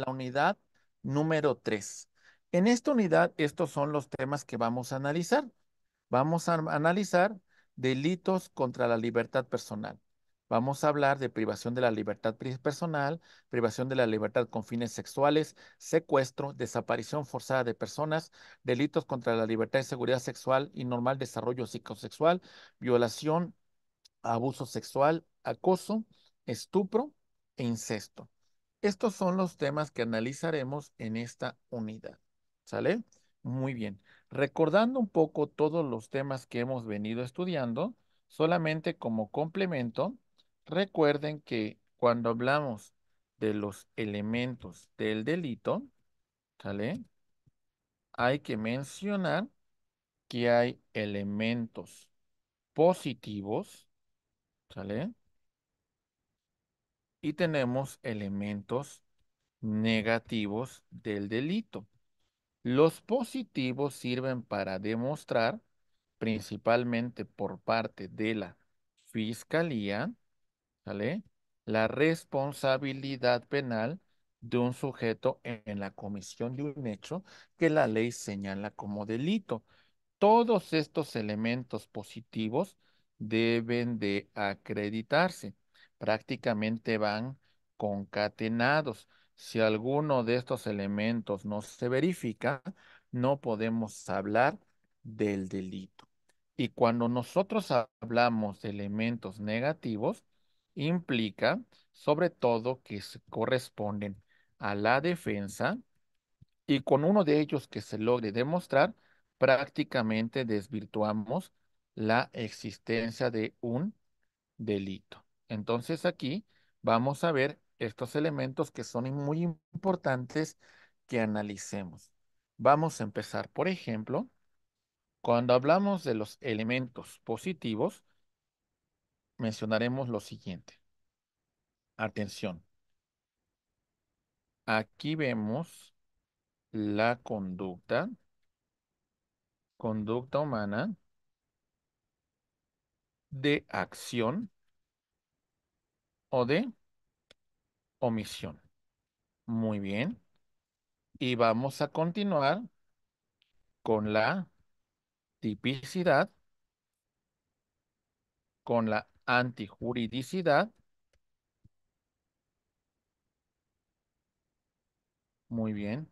la unidad número 3. En esta unidad, estos son los temas que vamos a analizar. Vamos a analizar delitos contra la libertad personal. Vamos a hablar de privación de la libertad personal, privación de la libertad con fines sexuales, secuestro, desaparición forzada de personas, delitos contra la libertad y seguridad sexual y normal desarrollo psicosexual, violación, abuso sexual, acoso, estupro e incesto. Estos son los temas que analizaremos en esta unidad. ¿Sale? Muy bien. Recordando un poco todos los temas que hemos venido estudiando, solamente como complemento, recuerden que cuando hablamos de los elementos del delito, ¿sale? Hay que mencionar que hay elementos positivos, ¿sale? y tenemos elementos negativos del delito. Los positivos sirven para demostrar, principalmente por parte de la fiscalía, ¿sale? la responsabilidad penal de un sujeto en la comisión de un hecho que la ley señala como delito. Todos estos elementos positivos deben de acreditarse prácticamente van concatenados. Si alguno de estos elementos no se verifica, no podemos hablar del delito. Y cuando nosotros hablamos de elementos negativos, implica sobre todo que se corresponden a la defensa y con uno de ellos que se logre demostrar, prácticamente desvirtuamos la existencia de un delito. Entonces aquí vamos a ver estos elementos que son muy importantes que analicemos. Vamos a empezar, por ejemplo, cuando hablamos de los elementos positivos, mencionaremos lo siguiente. Atención. Aquí vemos la conducta, conducta humana de acción de omisión. Muy bien. Y vamos a continuar con la tipicidad, con la antijuridicidad. Muy bien.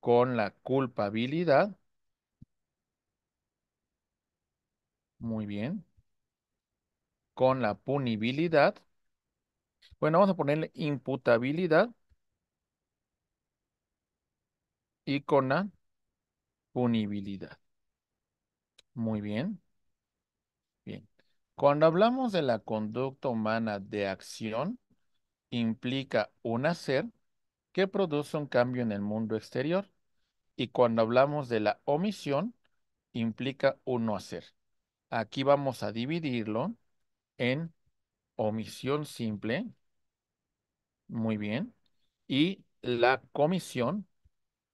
Con la culpabilidad. Muy bien. Con la punibilidad. Bueno, vamos a ponerle imputabilidad y con punibilidad. Muy bien. Bien. Cuando hablamos de la conducta humana de acción, implica un hacer que produce un cambio en el mundo exterior. Y cuando hablamos de la omisión, implica un no hacer. Aquí vamos a dividirlo en omisión simple muy bien. Y la comisión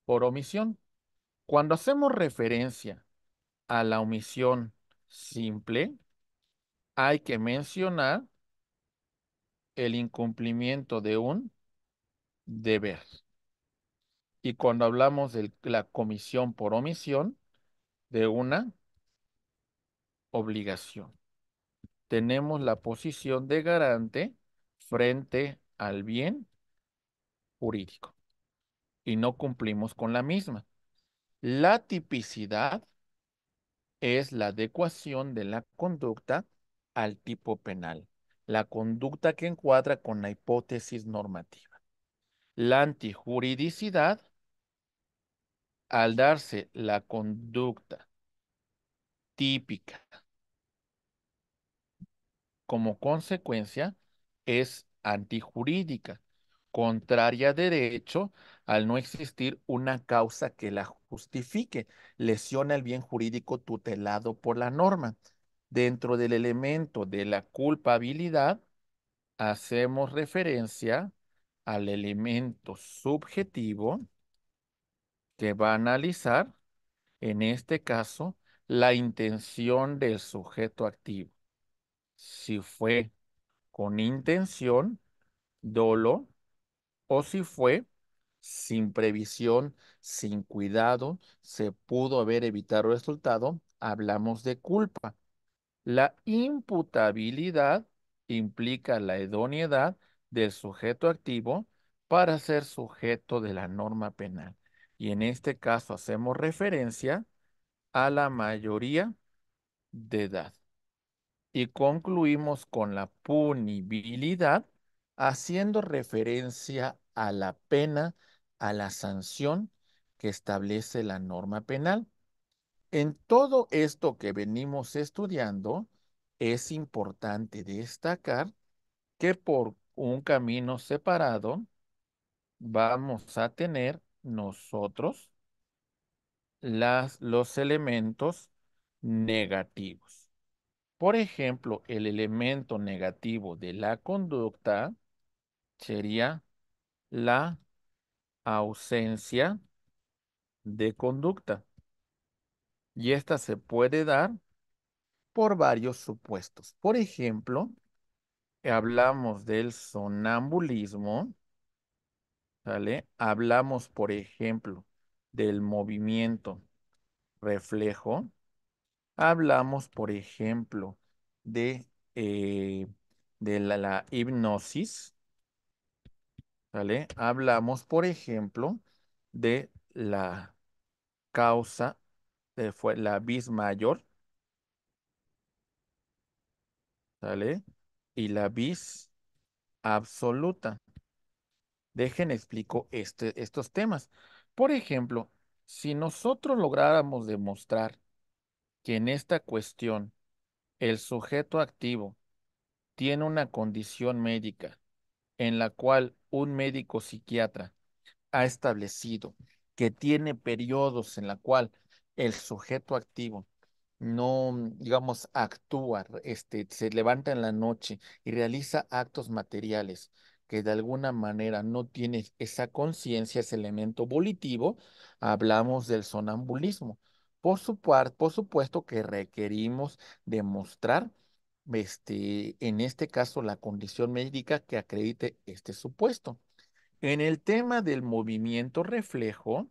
por omisión. Cuando hacemos referencia a la omisión simple, hay que mencionar el incumplimiento de un deber. Y cuando hablamos de la comisión por omisión, de una obligación. Tenemos la posición de garante frente a al bien jurídico y no cumplimos con la misma. La tipicidad es la adecuación de la conducta al tipo penal, la conducta que encuadra con la hipótesis normativa. La antijuridicidad, al darse la conducta típica como consecuencia, es antijurídica, contraria a derecho al no existir una causa que la justifique, lesiona el bien jurídico tutelado por la norma. Dentro del elemento de la culpabilidad, hacemos referencia al elemento subjetivo que va a analizar, en este caso, la intención del sujeto activo. Si fue con intención, dolo, o si fue sin previsión, sin cuidado, se pudo haber evitado el resultado, hablamos de culpa. La imputabilidad implica la idoneidad del sujeto activo para ser sujeto de la norma penal. Y en este caso hacemos referencia a la mayoría de edad y concluimos con la punibilidad haciendo referencia a la pena, a la sanción que establece la norma penal. En todo esto que venimos estudiando, es importante destacar que por un camino separado vamos a tener nosotros los elementos negativos. Por ejemplo, el elemento negativo de la conducta sería la ausencia de conducta. Y esta se puede dar por varios supuestos. Por ejemplo, hablamos del sonambulismo, ¿sale? Hablamos, por ejemplo, del movimiento reflejo, Hablamos, por ejemplo, de, eh, de la, hipnosis. ¿vale? Hablamos, por ejemplo, de la causa, de, fue la bis mayor. ¿Sale? Y la bis absoluta. Dejen explico este, estos temas. Por ejemplo, si nosotros lográramos demostrar que en esta cuestión el sujeto activo tiene una condición médica en la cual un médico psiquiatra ha establecido que tiene periodos en la cual el sujeto activo no, digamos, actúa, este, se levanta en la noche y realiza actos materiales que de alguna manera no tiene esa conciencia, ese elemento volitivo, hablamos del sonambulismo. Por, por supuesto que requerimos demostrar este, en este caso la condición médica que acredite este supuesto. En el tema del movimiento reflejo,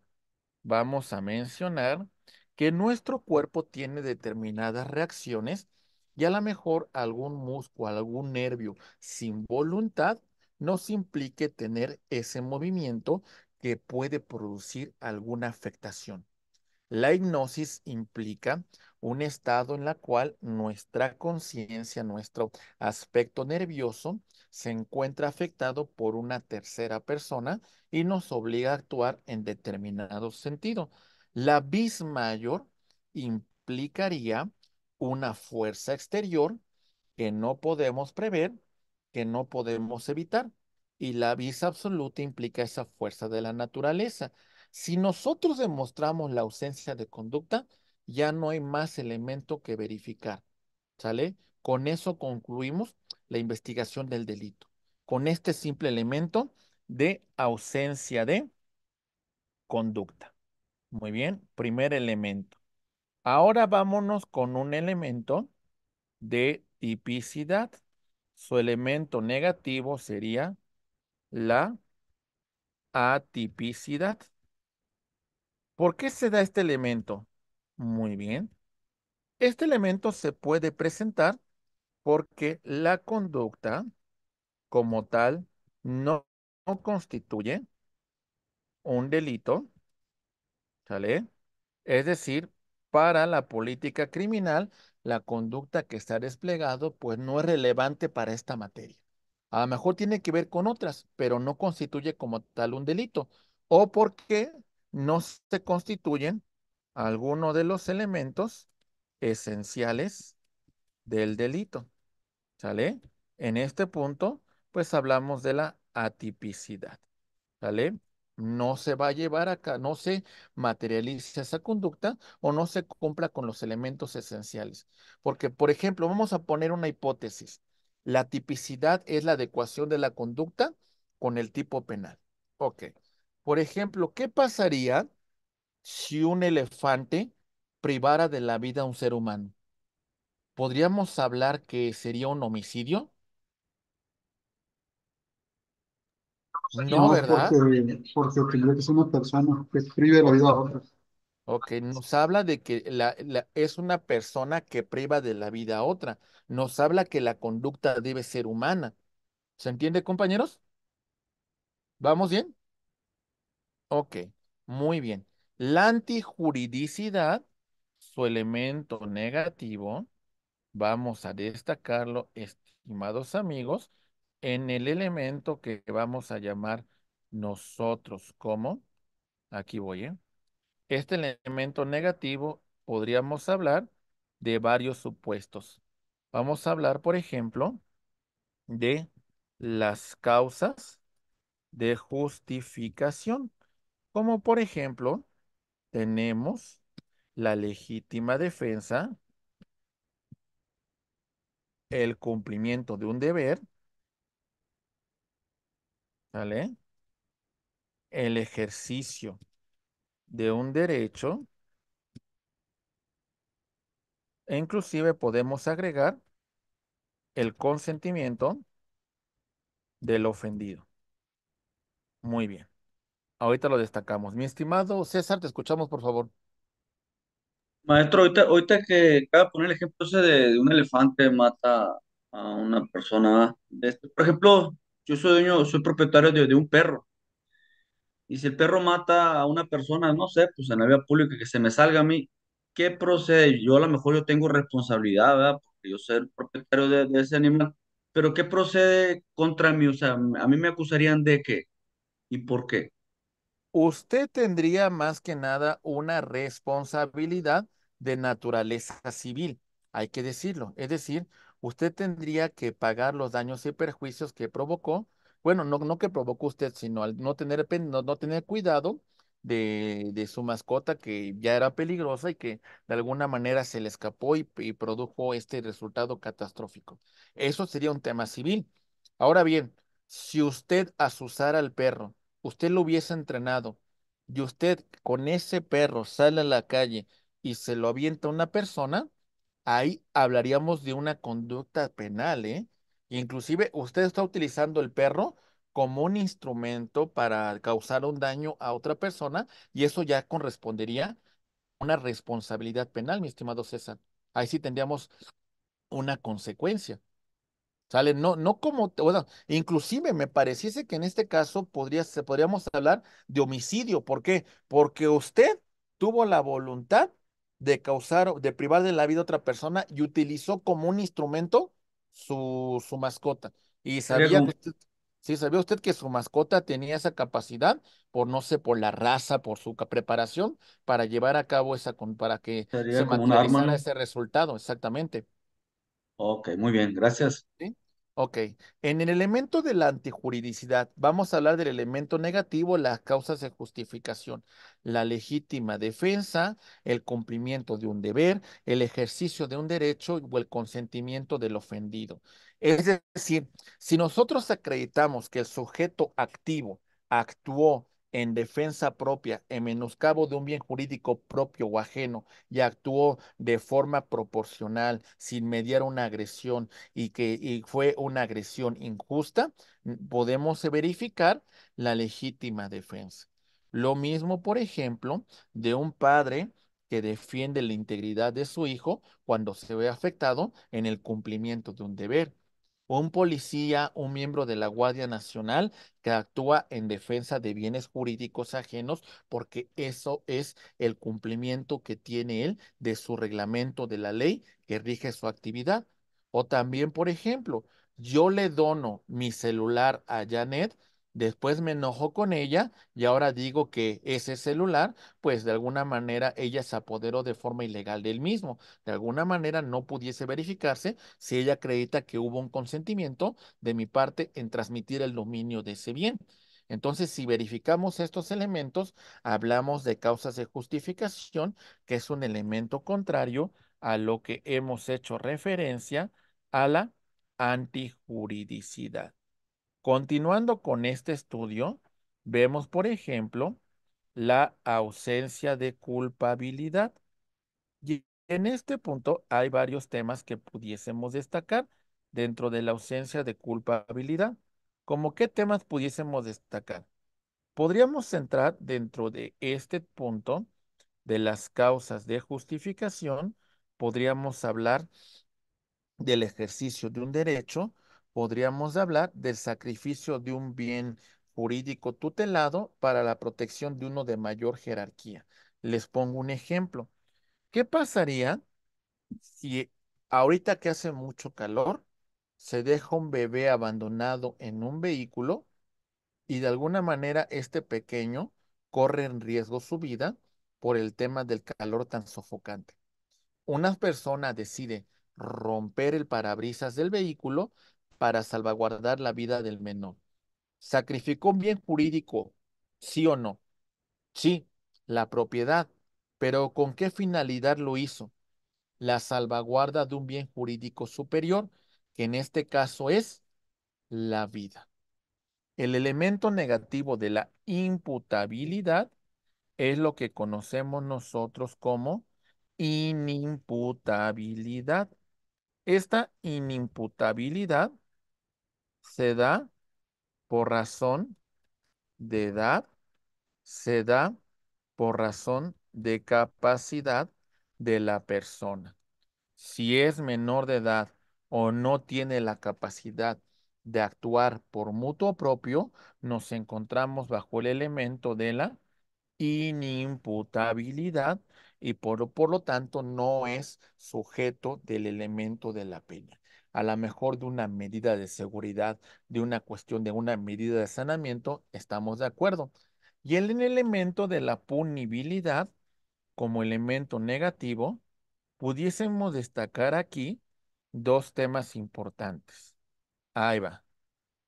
vamos a mencionar que nuestro cuerpo tiene determinadas reacciones y a lo mejor algún músculo, algún nervio sin voluntad nos implique tener ese movimiento que puede producir alguna afectación. La hipnosis implica un estado en la cual nuestra conciencia, nuestro aspecto nervioso se encuentra afectado por una tercera persona y nos obliga a actuar en determinado sentido. La bis mayor implicaría una fuerza exterior que no podemos prever, que no podemos evitar. Y la bis absoluta implica esa fuerza de la naturaleza. Si nosotros demostramos la ausencia de conducta, ya no hay más elemento que verificar. ¿Sale? Con eso concluimos la investigación del delito. Con este simple elemento de ausencia de conducta. Muy bien, primer elemento. Ahora vámonos con un elemento de tipicidad. Su elemento negativo sería la atipicidad. ¿Por qué se da este elemento? Muy bien. Este elemento se puede presentar porque la conducta como tal no, constituye un delito. ¿Sale? Es decir, para la política criminal, la conducta que está desplegado pues no es relevante para esta materia. A lo mejor tiene que ver con otras, pero no constituye como tal un delito. O porque no se constituyen alguno de los elementos esenciales del delito. ¿Sale? En este punto, pues hablamos de la atipicidad. ¿Sale? No se va a llevar acá, no se materializa esa conducta o no se cumpla con los elementos esenciales. Porque, por ejemplo, vamos a poner una hipótesis. La atipicidad es la adecuación de la conducta con el tipo penal. Ok. Por ejemplo, ¿qué pasaría si un elefante privara de la vida a un ser humano? ¿Podríamos hablar que sería un homicidio? No, ¿verdad? Porque, porque es una persona que prive la vida a otra. Ok, nos habla de que es una persona que priva de la vida a otra. Nos habla que la conducta debe ser humana. ¿Se entiende, compañeros? ¿Vamos bien? Ok, muy bien. La antijuridicidad, su elemento negativo, vamos a destacarlo, estimados amigos, en el elemento que vamos a llamar nosotros como, aquí voy, ¿eh? Este elemento negativo podríamos hablar de varios supuestos. Vamos a hablar, por ejemplo, de las causas de justificación. Como por ejemplo, tenemos la legítima defensa, el cumplimiento de un deber, El ejercicio de un derecho, e inclusive podemos agregar el consentimiento del ofendido. Muy bien. Ahorita lo destacamos. Mi estimado César, te escuchamos, por favor. Maestro, ahorita, ahorita que cada poner el ejemplo ese de, un elefante mata a una persona. Este, por ejemplo, yo soy dueño, soy propietario de, un perro. Y si el perro mata a una persona, no sé, pues en la vida pública que se me salga a mí, ¿qué procede? Yo a lo mejor yo tengo responsabilidad, ¿verdad? Porque yo soy el propietario de, de ese animal. Pero ¿qué procede contra mí? O sea, a mí me acusarían de qué y por qué usted tendría más que nada una responsabilidad de naturaleza civil, hay que decirlo. Es decir, usted tendría que pagar los daños y perjuicios que provocó, bueno, no, que provocó usted, sino al no tener, no, tener cuidado de, su mascota que ya era peligrosa y que de alguna manera se le escapó y, y produjo este resultado catastrófico. Eso sería un tema civil. Ahora bien, si usted asusara al perro usted lo hubiese entrenado y usted con ese perro sale a la calle y se lo avienta a una persona, ahí hablaríamos de una conducta penal, ¿eh? Inclusive usted está utilizando el perro como un instrumento para causar un daño a otra persona y eso ya correspondería a una responsabilidad penal, mi estimado César. Ahí sí tendríamos una consecuencia. Sale, no, no como, bueno, inclusive me pareciese que en este caso podría, podríamos hablar de homicidio. ¿Por qué? Porque usted tuvo la voluntad de causar, de privar de la vida a otra persona y utilizó como un instrumento su, su mascota. Y sabía usted, sabía usted que su mascota tenía esa capacidad, por no sé, por la raza, por su preparación, para llevar a cabo esa, para que se materializara ese resultado, exactamente. Ok, muy bien, gracias. Ok, en el elemento de la antijuridicidad, vamos a hablar del elemento negativo, las causas de justificación, la legítima defensa, el cumplimiento de un deber, el ejercicio de un derecho o el consentimiento del ofendido. Es decir, si nosotros acreditamos que el sujeto activo actuó en defensa propia, en menoscabo de un bien jurídico propio o ajeno, y actuó de forma proporcional, sin mediar una agresión, y que fue una agresión injusta, podemos verificar la legítima defensa. Lo mismo, por ejemplo, de un padre que defiende la integridad de su hijo cuando se ve afectado en el cumplimiento de un deber un policía un miembro de la Guardia Nacional que actúa en defensa de bienes jurídicos ajenos, porque eso es el cumplimiento que tiene él de su reglamento de la ley que rige su actividad. O también, por ejemplo, yo le dono mi celular a Janet Después me enojo con ella y ahora digo que ese celular, pues de alguna manera ella se apoderó de forma ilegal del mismo. De alguna manera no pudiese verificarse si ella acredita que hubo un consentimiento de mi parte en transmitir el dominio de ese bien. Entonces, si verificamos estos elementos, hablamos de causas de justificación, que es un elemento contrario a lo que hemos hecho referencia a la antijuridicidad. Continuando con este estudio, vemos, por ejemplo, la ausencia de culpabilidad. Y en este punto hay varios temas que pudiésemos destacar dentro de la ausencia de culpabilidad. ¿Cómo qué temas pudiésemos destacar? Podríamos centrar dentro de este punto de las causas de justificación, podríamos hablar del ejercicio de un derecho, podríamos hablar del sacrificio de un bien jurídico tutelado para la protección de uno de mayor jerarquía. Les pongo un ejemplo. ¿Qué pasaría si ahorita que hace mucho calor, se deja un bebé abandonado en un vehículo y de alguna manera este pequeño corre en riesgo su vida por el tema del calor tan sofocante. Una persona decide romper el parabrisas del vehículo para salvaguardar la vida del menor. ¿Sacrificó un bien jurídico? ¿Sí o no? Sí, la propiedad, pero ¿con qué finalidad lo hizo? La salvaguarda de un bien jurídico superior, que en este caso es la vida. El elemento negativo de la imputabilidad es lo que conocemos nosotros como inimputabilidad. Esta inimputabilidad se da por razón de edad, se da por razón de capacidad de la persona. Si es menor de edad o no tiene la capacidad de actuar por mutuo propio, nos encontramos bajo el elemento de la inimputabilidad y por, por lo tanto no es sujeto del elemento de la pena a lo mejor de una medida de seguridad, de una cuestión de una medida de sanamiento, estamos de acuerdo. Y en el elemento de la punibilidad como elemento negativo, pudiésemos destacar aquí dos temas importantes. Ahí va.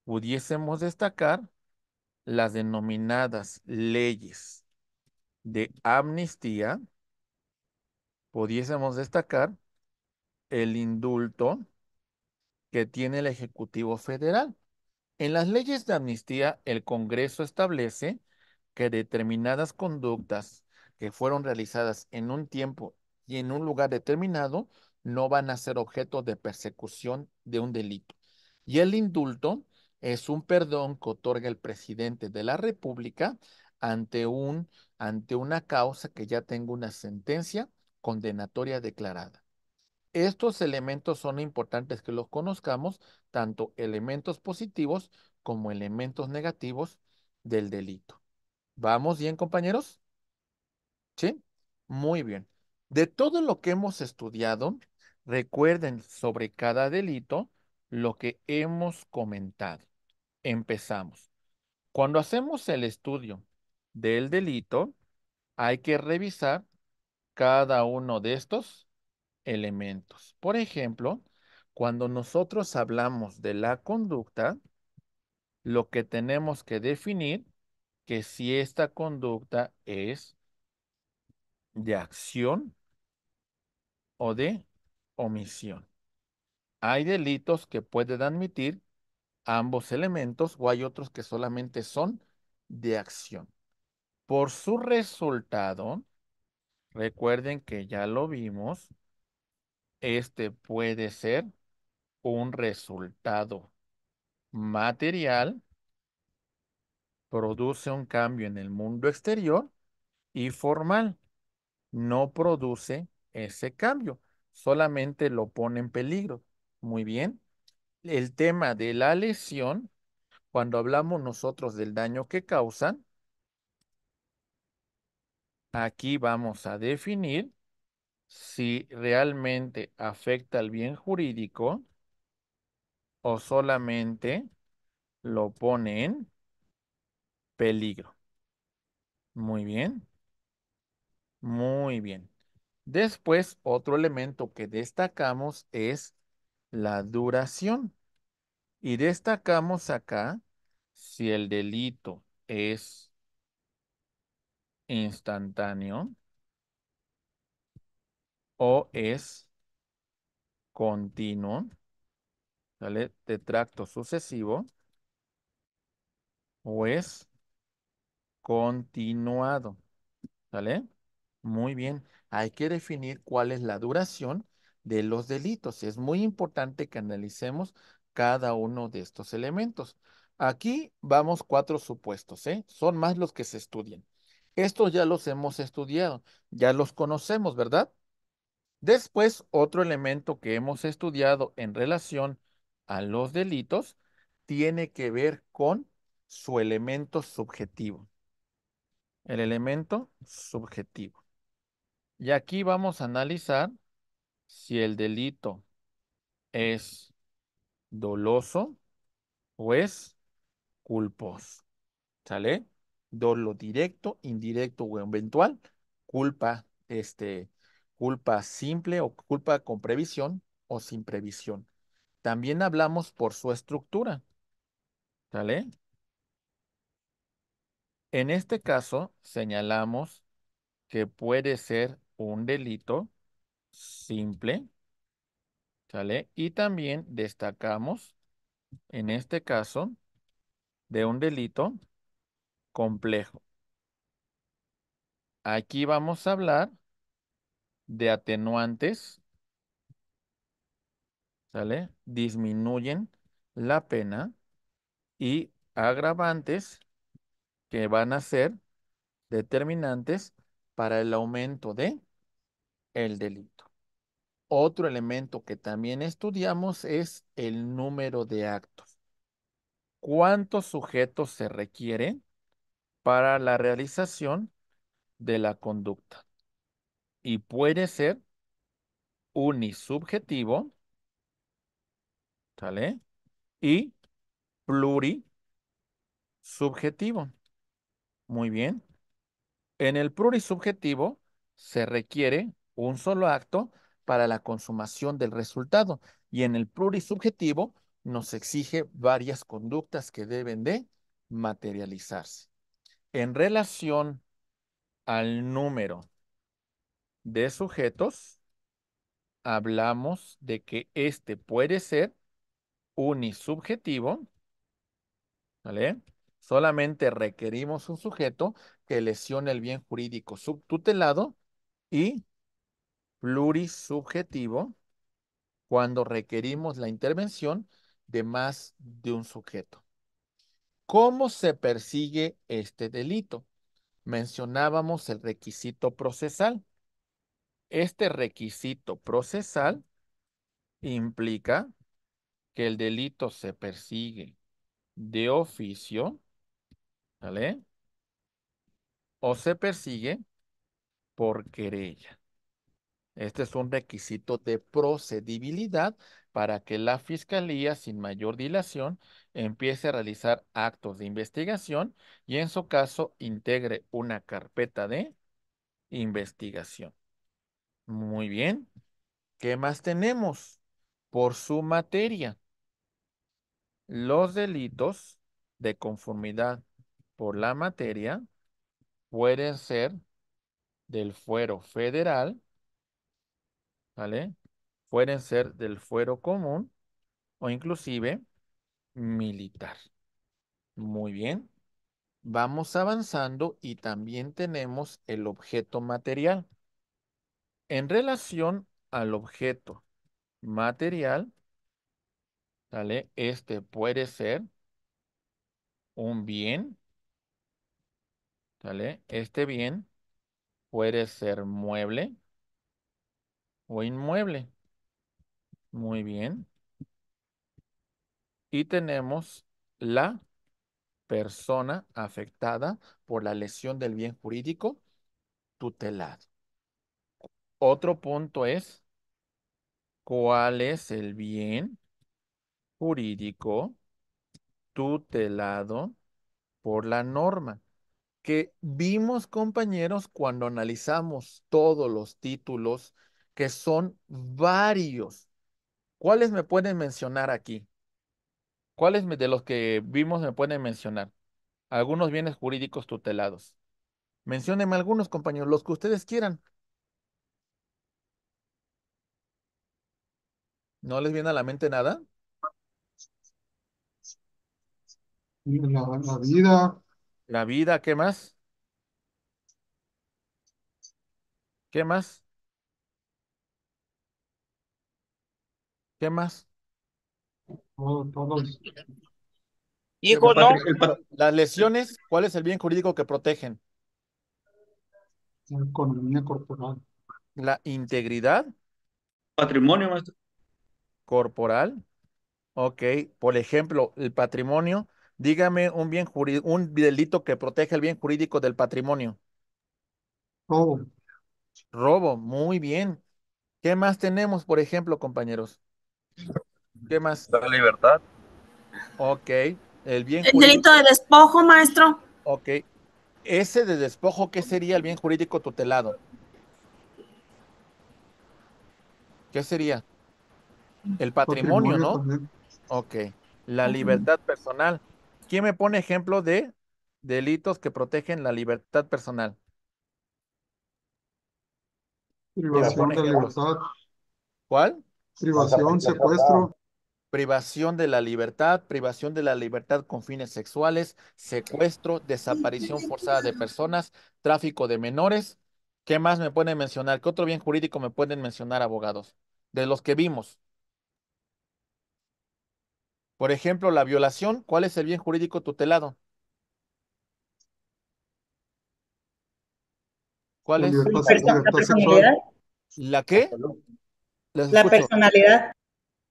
Pudiésemos destacar las denominadas leyes de amnistía, pudiésemos destacar el indulto que tiene el Ejecutivo Federal. En las leyes de amnistía, el Congreso establece que determinadas conductas que fueron realizadas en un tiempo y en un lugar determinado no van a ser objeto de persecución de un delito. Y el indulto es un perdón que otorga el presidente de la República ante, un, ante una causa que ya tenga una sentencia condenatoria declarada. Estos elementos son importantes que los conozcamos, tanto elementos positivos como elementos negativos del delito. ¿Vamos bien, compañeros? ¿Sí? Muy bien. De todo lo que hemos estudiado, recuerden sobre cada delito lo que hemos comentado. Empezamos. Cuando hacemos el estudio del delito, hay que revisar cada uno de estos elementos. Por ejemplo, cuando nosotros hablamos de la conducta, lo que tenemos que definir que si esta conducta es de acción o de omisión. Hay delitos que pueden admitir ambos elementos o hay otros que solamente son de acción. Por su resultado, recuerden que ya lo vimos, este puede ser un resultado material, produce un cambio en el mundo exterior y formal. No produce ese cambio, solamente lo pone en peligro. Muy bien. El tema de la lesión, cuando hablamos nosotros del daño que causan, aquí vamos a definir si realmente afecta al bien jurídico o solamente lo pone en peligro. Muy bien. Muy bien. Después, otro elemento que destacamos es la duración. Y destacamos acá si el delito es instantáneo, o es continuo, ¿sale? De tracto sucesivo o es continuado, ¿sale? Muy bien, hay que definir cuál es la duración de los delitos. Es muy importante que analicemos cada uno de estos elementos. Aquí vamos cuatro supuestos, ¿eh? Son más los que se estudian. Estos ya los hemos estudiado, ya los conocemos, ¿verdad? Después, otro elemento que hemos estudiado en relación a los delitos tiene que ver con su elemento subjetivo. El elemento subjetivo. Y aquí vamos a analizar si el delito es doloso o es culposo. ¿Sale? Dolo directo, indirecto o eventual, culpa este, culpa simple o culpa con previsión o sin previsión. También hablamos por su estructura. ¿Sale? En este caso, señalamos que puede ser un delito simple. ¿Sale? Y también destacamos, en este caso, de un delito complejo. Aquí vamos a hablar de atenuantes, ¿sale? Disminuyen la pena y agravantes que van a ser determinantes para el aumento de el delito. Otro elemento que también estudiamos es el número de actos. ¿Cuántos sujetos se requieren para la realización de la conducta? y puede ser unisubjetivo, ¿sale? Y plurisubjetivo. Muy bien. En el plurisubjetivo se requiere un solo acto para la consumación del resultado y en el plurisubjetivo nos exige varias conductas que deben de materializarse. En relación al número de sujetos, hablamos de que este puede ser unisubjetivo, ¿vale? Solamente requerimos un sujeto que lesione el bien jurídico subtutelado y plurisubjetivo cuando requerimos la intervención de más de un sujeto. ¿Cómo se persigue este delito? Mencionábamos el requisito procesal. Este requisito procesal implica que el delito se persigue de oficio, ¿vale? O se persigue por querella. Este es un requisito de procedibilidad para que la Fiscalía, sin mayor dilación, empiece a realizar actos de investigación y en su caso integre una carpeta de investigación. Muy bien. ¿Qué más tenemos? Por su materia. Los delitos de conformidad por la materia pueden ser del fuero federal, ¿vale? Pueden ser del fuero común o inclusive militar. Muy bien. Vamos avanzando y también tenemos el objeto material en relación al objeto material, ¿sale? Este puede ser un bien, ¿sale? Este bien puede ser mueble o inmueble. Muy bien. Y tenemos la persona afectada por la lesión del bien jurídico tutelado. Otro punto es cuál es el bien jurídico tutelado por la norma. Que vimos, compañeros, cuando analizamos todos los títulos, que son varios. ¿Cuáles me pueden mencionar aquí? ¿Cuáles de los que vimos me pueden mencionar? Algunos bienes jurídicos tutelados. Menciónenme algunos, compañeros, los que ustedes quieran. ¿No les viene a la mente nada? La, vida. La vida, ¿qué más? ¿Qué más? ¿Qué más? todos Hijo, ¿no? Las lesiones, ¿cuál es el bien jurídico que protegen? La economía corporal. La integridad. Patrimonio, corporal. Ok, por ejemplo, el patrimonio. Dígame un bien jurídico, un delito que protege el bien jurídico del patrimonio. Robo. Robo, muy bien. ¿Qué más tenemos, por ejemplo, compañeros? ¿Qué más? La libertad. Ok, el bien El delito de despojo, maestro. Ok, ese de despojo, ¿qué sería el bien jurídico tutelado? ¿Qué sería? El patrimonio, ¿no? Ok. La libertad personal. ¿Quién me pone ejemplo de delitos que protegen la libertad personal? Privación de libertad. ¿Cuál? Privación, secuestro. Privación de la libertad, privación de la libertad con fines sexuales, secuestro, desaparición forzada de personas, tráfico de menores. ¿Qué más me pueden mencionar? ¿Qué otro bien jurídico me pueden mencionar, abogados? De los que vimos. Por ejemplo, la violación, ¿cuál es el bien jurídico tutelado? ¿Cuál es? La, personalidad. ¿La qué? La personalidad.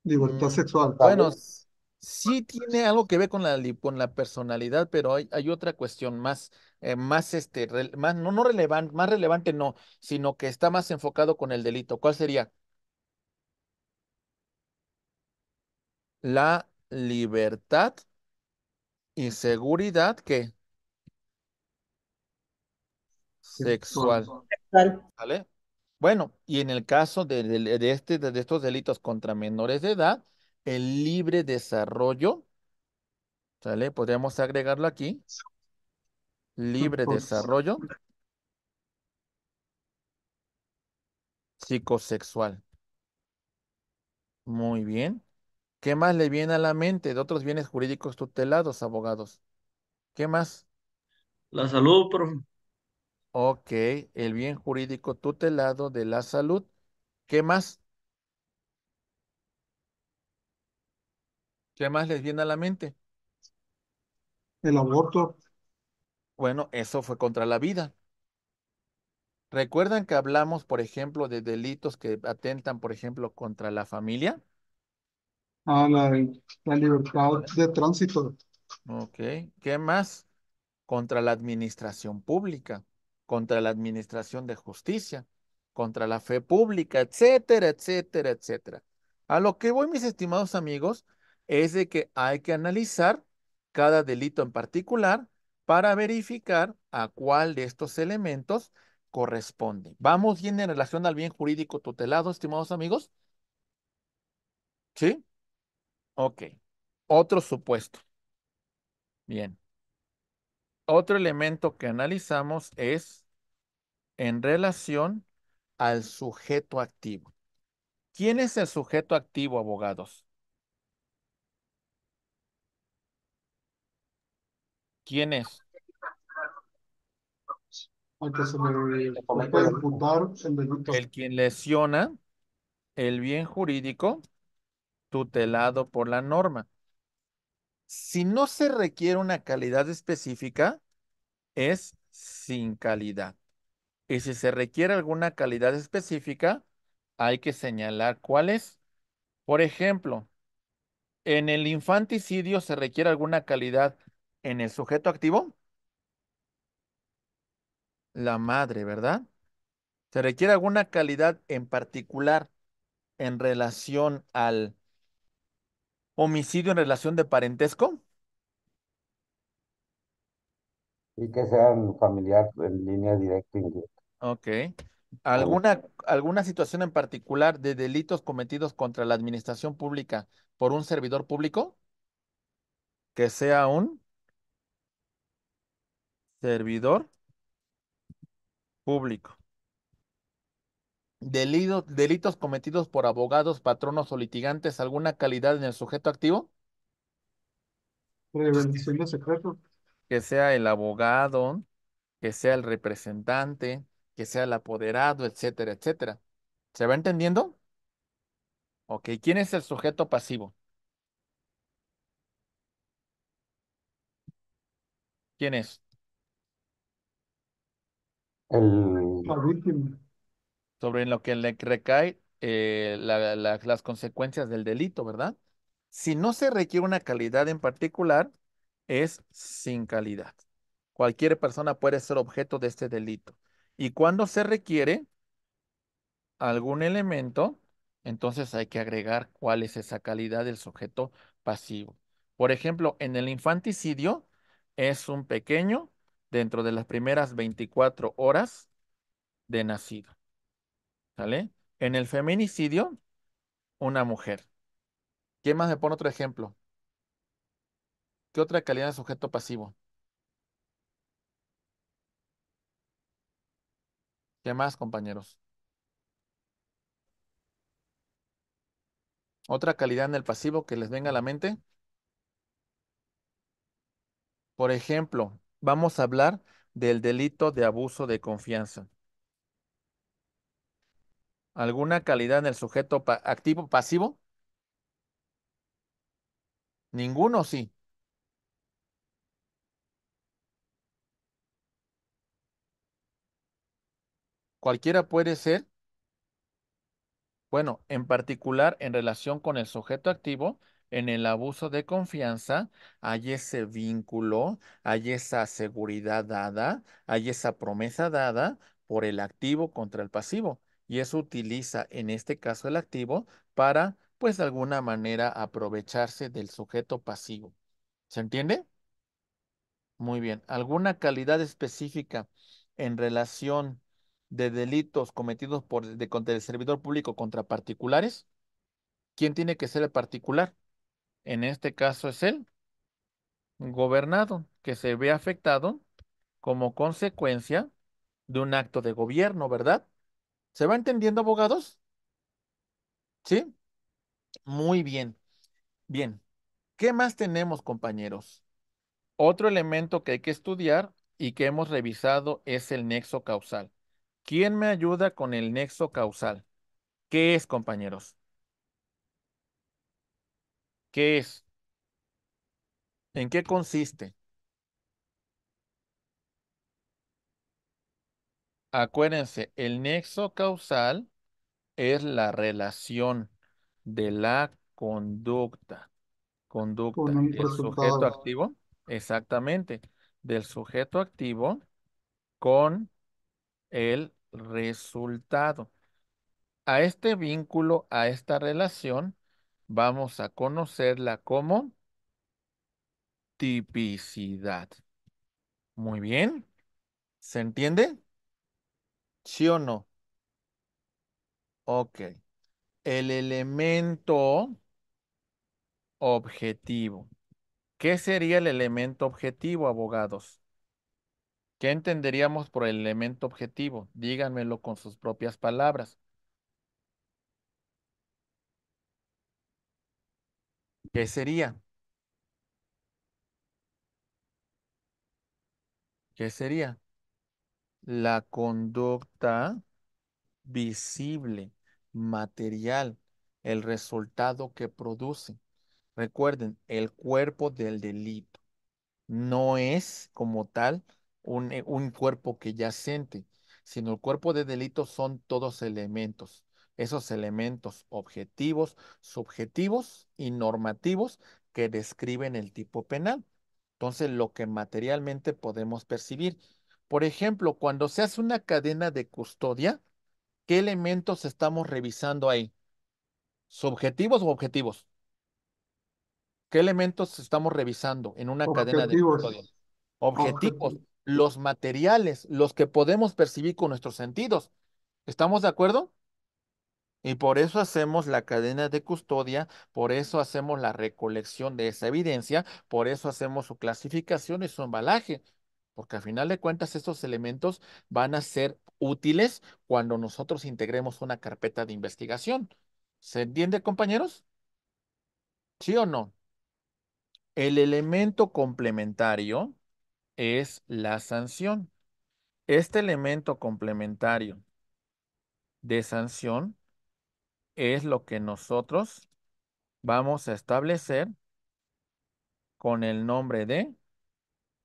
Libertad mm, sexual. Bueno, sí tiene algo que ver con la, con la personalidad, pero hay, hay otra cuestión más, eh, más este, más, no, no relevante, más relevante no, sino que está más enfocado con el delito. ¿Cuál sería? La libertad y seguridad que sexual. ¿Vale? Bueno, y en el caso de, este, de estos delitos contra menores de edad, el libre desarrollo, ¿sale? Podríamos agregarlo aquí. Libre desarrollo psicosexual. Muy bien. ¿Qué más le viene a la mente de otros bienes jurídicos tutelados, abogados? ¿Qué más? La salud, profe. Ok, el bien jurídico tutelado de la salud. ¿Qué más? ¿Qué más les viene a la mente? El aborto. Bueno, eso fue contra la vida. ¿Recuerdan que hablamos, por ejemplo, de delitos que atentan, por ejemplo, contra la familia? a la, la libertad de tránsito. Ok. ¿Qué más? Contra la administración pública, contra la administración de justicia, contra la fe pública, etcétera, etcétera, etcétera. A lo que voy, mis estimados amigos, es de que hay que analizar cada delito en particular para verificar a cuál de estos elementos corresponde. ¿Vamos bien en relación al bien jurídico tutelado, estimados amigos? ¿Sí? Ok. Otro supuesto. Bien. Otro elemento que analizamos es en relación al sujeto activo. ¿Quién es el sujeto activo, abogados? ¿Quién es? Pues, pues, el quien lesiona el bien jurídico tutelado por la norma. Si no se requiere una calidad específica, es sin calidad. Y si se requiere alguna calidad específica, hay que señalar cuál es. Por ejemplo, en el infanticidio se requiere alguna calidad en el sujeto activo. La madre, ¿verdad? Se requiere alguna calidad en particular en relación al homicidio en relación de parentesco. Y que sean familiar en línea directa Ok. ¿Alguna, ¿Alguna situación en particular de delitos cometidos contra la administración pública por un servidor público? Que sea un servidor público delitos, cometidos por abogados, patronos o litigantes, alguna calidad en el sujeto activo? de Que sea el abogado, que sea el representante, que sea el apoderado, etcétera, etcétera. ¿Se va entendiendo? Ok, ¿quién es el sujeto pasivo? ¿Quién es? El sobre lo que le recae eh, las consecuencias del delito, ¿verdad? Si no se requiere una calidad en particular, es sin calidad. Cualquier persona puede ser objeto de este delito. Y cuando se requiere algún elemento, entonces hay que agregar cuál es esa calidad del sujeto pasivo. Por ejemplo, en el infanticidio es un pequeño dentro de las primeras 24 horas de nacido. ¿Sale? En el feminicidio, una mujer. ¿Qué más me pone otro ejemplo? ¿Qué otra calidad de sujeto pasivo? ¿Qué más, compañeros? ¿Otra calidad en el pasivo que les venga a la mente? Por ejemplo, vamos a hablar del delito de abuso de confianza. ¿Alguna calidad en el sujeto activo, pasivo? ¿Ninguno sí? ¿Cualquiera puede ser? Bueno, en particular en relación con el sujeto activo, en el abuso de confianza, hay ese vínculo, hay esa seguridad dada, hay esa promesa dada por el activo contra el pasivo y eso utiliza en este caso el activo para, pues de alguna manera, aprovecharse del sujeto pasivo. ¿Se entiende? Muy bien. ¿Alguna calidad específica en relación de delitos cometidos por de, el servidor público contra particulares? ¿Quién tiene que ser el particular? En este caso es el gobernado, que se ve afectado como consecuencia de un acto de gobierno, ¿verdad? ¿Se va entendiendo, abogados? ¿Sí? Muy bien. Bien. ¿Qué más tenemos, compañeros? Otro elemento que hay que estudiar y que hemos revisado es el nexo causal. ¿Quién me ayuda con el nexo causal? ¿Qué es, compañeros? ¿Qué es? ¿En qué consiste? acuérdense, el nexo causal es la relación de la conducta. Conducta del sujeto activo. Exactamente. Del sujeto activo con el resultado. A este vínculo, a esta relación, vamos a conocerla como tipicidad. Muy bien. ¿Se entiende? ¿Sí o no? Ok. El elemento objetivo. ¿Qué sería el elemento objetivo, abogados? ¿Qué entenderíamos por el elemento objetivo? Díganmelo con sus propias palabras. ¿Qué sería? ¿Qué sería? La conducta visible, material, el resultado que produce. Recuerden, el cuerpo del delito no es como tal un, eh, cuerpo que ya sino el cuerpo de delito son todos elementos. Esos elementos objetivos, subjetivos y normativos que describen el tipo penal. Entonces, lo que materialmente podemos percibir por ejemplo, cuando se hace una cadena de custodia, ¿qué elementos estamos revisando ahí? ¿Subjetivos o objetivos? ¿Qué elementos estamos revisando en una cadena de custodia? Objetivos, objetivos, los materiales, los que podemos percibir con nuestros sentidos. ¿Estamos de acuerdo? Y por eso hacemos la cadena de custodia, por eso hacemos la recolección de esa evidencia, por eso hacemos su clasificación y su embalaje porque al final de cuentas estos elementos van a ser útiles cuando nosotros integremos una carpeta de investigación. ¿Se entiende, compañeros? ¿Sí o no? El elemento complementario es la sanción. Este elemento complementario de sanción es lo que nosotros vamos a establecer con el nombre de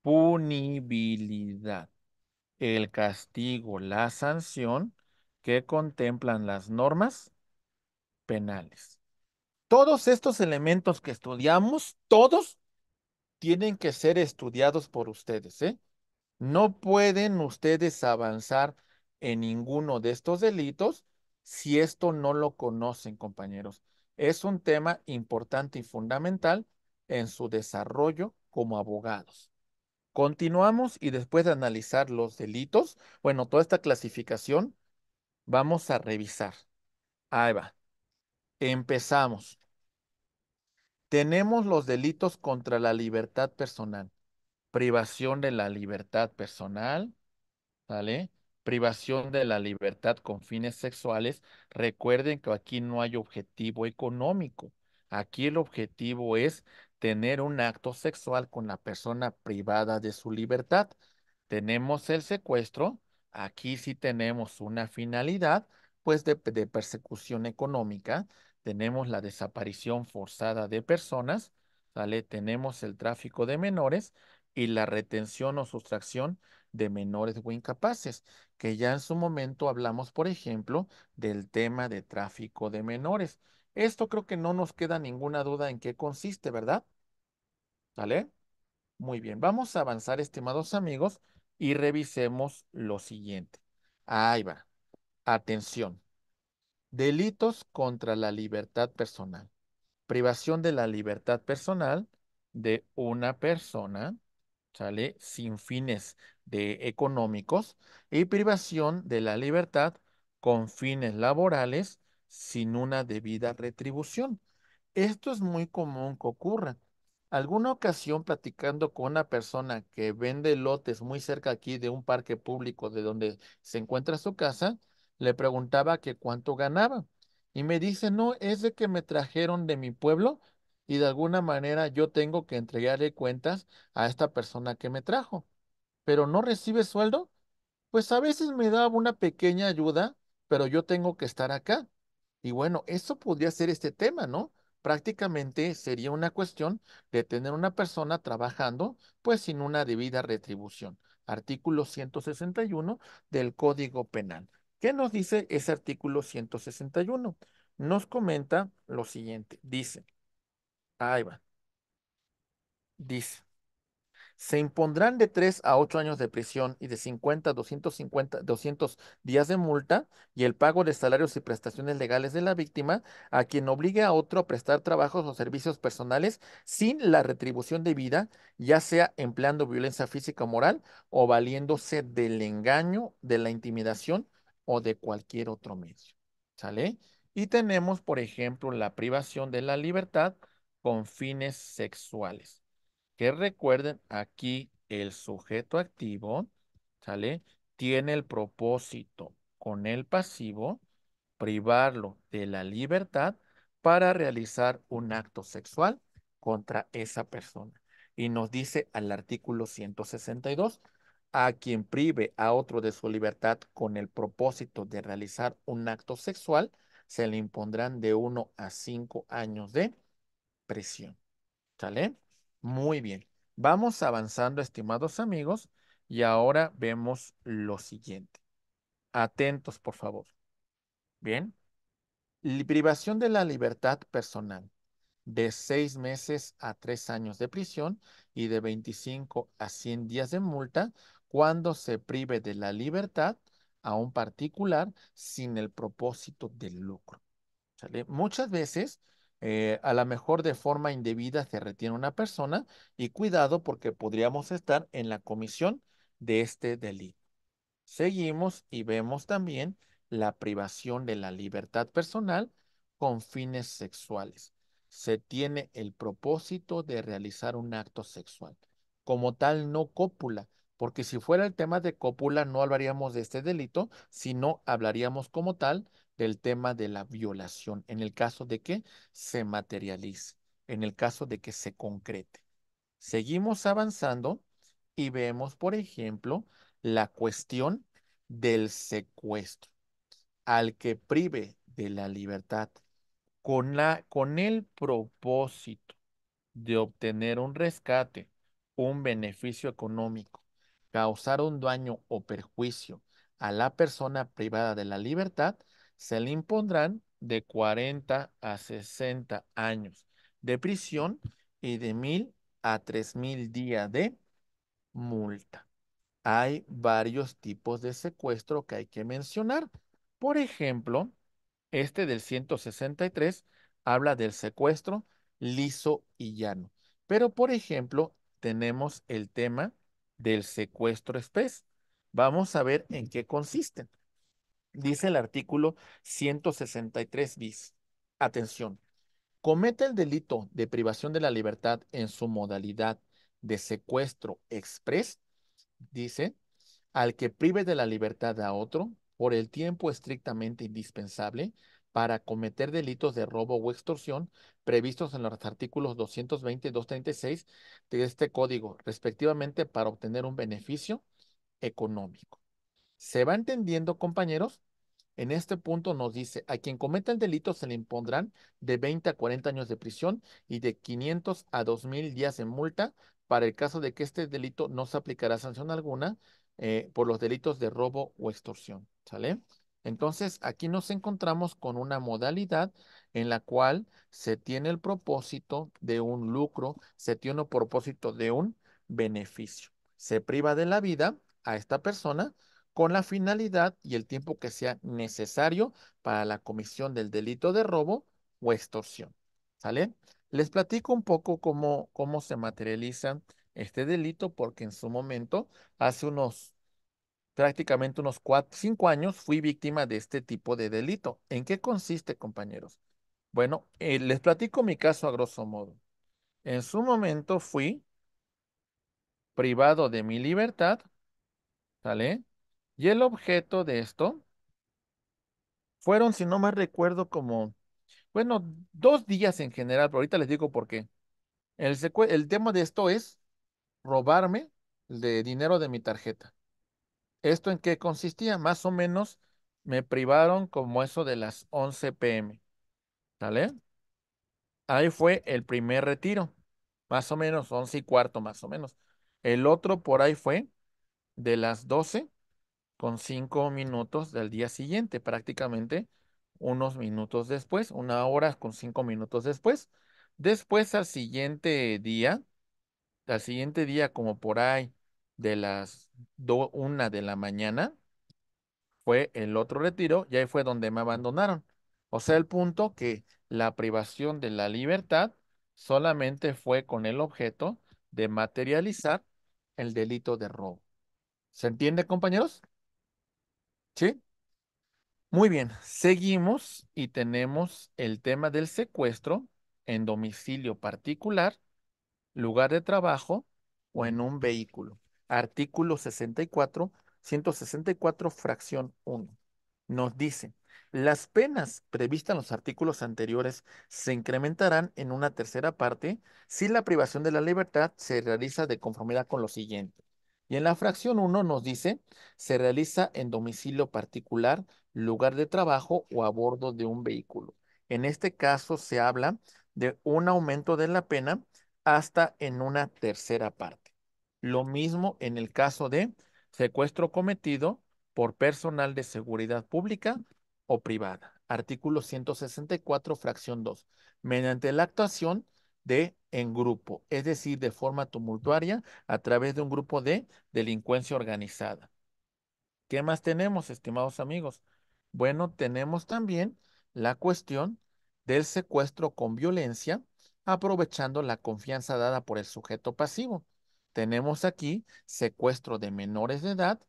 punibilidad, el castigo, la sanción que contemplan las normas penales. Todos estos elementos que estudiamos, todos tienen que ser estudiados por ustedes. ¿eh? No pueden ustedes avanzar en ninguno de estos delitos si esto no lo conocen, compañeros. Es un tema importante y fundamental en su desarrollo como abogados. Continuamos y después de analizar los delitos, bueno, toda esta clasificación, vamos a revisar. Ahí va. Empezamos. Tenemos los delitos contra la libertad personal. Privación de la libertad personal, ¿vale? Privación de la libertad con fines sexuales. Recuerden que aquí no hay objetivo económico. Aquí el objetivo es tener un acto sexual con la persona privada de su libertad. Tenemos el secuestro, aquí sí tenemos una finalidad, pues de, persecución económica, tenemos la desaparición forzada de personas, ¿sale? Tenemos el tráfico de menores y la retención o sustracción de menores o incapaces, que ya en su momento hablamos, por ejemplo, del tema de tráfico de menores. Esto creo que no nos queda ninguna duda en qué consiste, ¿verdad? ¿Sale? Muy bien, vamos a avanzar, estimados amigos, y revisemos lo siguiente. Ahí va. Atención. Delitos contra la libertad personal. Privación de la libertad personal de una persona, ¿sale? Sin fines de económicos y privación de la libertad con fines laborales sin una debida retribución. Esto es muy común que ocurra. Alguna ocasión platicando con una persona que vende lotes muy cerca aquí de un parque público de donde se encuentra su casa, le preguntaba que cuánto ganaba. Y me dice, no, es de que me trajeron de mi pueblo y de alguna manera yo tengo que entregarle cuentas a esta persona que me trajo. Pero no recibe sueldo. Pues a veces me da una pequeña ayuda, pero yo tengo que estar acá. Y bueno, eso podría ser este tema, ¿no? Prácticamente sería una cuestión de tener una persona trabajando pues sin una debida retribución. Artículo 161 del Código Penal. ¿Qué nos dice ese artículo 161? Nos comenta lo siguiente. Dice, ahí va. Dice, se impondrán de 3 a 8 años de prisión y de 50 a 250, 200 días de multa y el pago de salarios y prestaciones legales de la víctima a quien obligue a otro a prestar trabajos o servicios personales sin la retribución debida, ya sea empleando violencia física o moral o valiéndose del engaño, de la intimidación o de cualquier otro medio. ¿Sale? Y tenemos, por ejemplo, la privación de la libertad con fines sexuales que recuerden, aquí el sujeto activo, ¿sale? Tiene el propósito con el pasivo, privarlo de la libertad para realizar un acto sexual contra esa persona. Y nos dice al artículo 162, a quien prive a otro de su libertad con el propósito de realizar un acto sexual, se le impondrán de uno a cinco años de prisión. ¿Sale? Muy bien. Vamos avanzando, estimados amigos, y ahora vemos lo siguiente. Atentos, por favor. Bien. Privación de la libertad personal de seis meses a tres años de prisión y de 25 a 100 días de multa cuando se prive de la libertad a un particular sin el propósito del lucro. Muchas veces eh, a lo mejor de forma indebida se retiene una persona y cuidado porque podríamos estar en la comisión de este delito. Seguimos y vemos también la privación de la libertad personal con fines sexuales. Se tiene el propósito de realizar un acto sexual. Como tal, no cópula, porque si fuera el tema de cópula no hablaríamos de este delito, sino hablaríamos como tal del tema de la violación, en el caso de que se materialice, en el caso de que se concrete. Seguimos avanzando y vemos, por ejemplo, la cuestión del secuestro, al que prive de la libertad con, con el propósito de obtener un rescate, un beneficio económico, causar un daño o perjuicio a la persona privada de la libertad, se le impondrán de 40 a 60 años de prisión y de mil a 3,000 días de multa. Hay varios tipos de secuestro que hay que mencionar. Por ejemplo, este del 163 habla del secuestro liso y llano. Pero, por ejemplo, tenemos el tema del secuestro express. Vamos a ver en qué consisten dice el artículo 163 bis. Atención, comete el delito de privación de la libertad en su modalidad de secuestro express, dice, al que prive de la libertad a otro por el tiempo estrictamente indispensable para cometer delitos de robo o extorsión previstos en los artículos 220 y 236 de este código, respectivamente, para obtener un beneficio económico. ¿Se va entendiendo, compañeros? En este punto nos dice, a quien cometa el delito se le impondrán de 20 a 40 años de prisión y de 500 a mil días en multa para el caso de que este delito no se aplicará sanción alguna eh, por los delitos de robo o extorsión. ¿Sale? Entonces, aquí nos encontramos con una modalidad en la cual se tiene el propósito de un lucro, se tiene un propósito de un beneficio. Se priva de la vida a esta persona con la finalidad y el tiempo que sea necesario para la comisión del delito de robo o extorsión. ¿Sale? Les platico un poco cómo, cómo se materializa este delito, porque en su momento, hace unos prácticamente unos cuatro, cinco años, fui víctima de este tipo de delito. ¿En qué consiste, compañeros? Bueno, eh, les platico mi caso a grosso modo. En su momento fui privado de mi libertad, ¿sale? Y el objeto de esto fueron, si no mal recuerdo, como, bueno, dos días en general, pero ahorita les digo por qué. El, el tema de esto es robarme de dinero de mi tarjeta. ¿Esto en qué consistía? Más o menos me privaron como eso de las 11 pm. ¿Sale? Ahí fue el primer retiro. Más o menos, 11 y cuarto, más o menos. El otro por ahí fue de las 12 con cinco minutos del día siguiente, prácticamente unos minutos después, una hora con cinco minutos después. Después al siguiente día, al siguiente día como por ahí de las una de la mañana, fue el otro retiro y ahí fue donde me abandonaron. O sea, el punto que la privación de la libertad solamente fue con el objeto de materializar el delito de robo. ¿Se entiende, compañeros? ¿Sí? Muy bien, seguimos y tenemos el tema del secuestro en domicilio particular, lugar de trabajo o en un vehículo. Artículo 64, 164, fracción 1. Nos dice, las penas previstas en los artículos anteriores se incrementarán en una tercera parte si la privación de la libertad se realiza de conformidad con lo siguiente. Y en la fracción 1 nos dice, se realiza en domicilio particular, lugar de trabajo o a bordo de un vehículo. En este caso se habla de un aumento de la pena hasta en una tercera parte. Lo mismo en el caso de secuestro cometido por personal de seguridad pública o privada. Artículo 164, fracción 2. Mediante la actuación de en grupo, es decir, de forma tumultuaria a través de un grupo de delincuencia organizada. ¿Qué más tenemos, estimados amigos? Bueno, tenemos también la cuestión del secuestro con violencia, aprovechando la confianza dada por el sujeto pasivo. Tenemos aquí secuestro de menores de edad,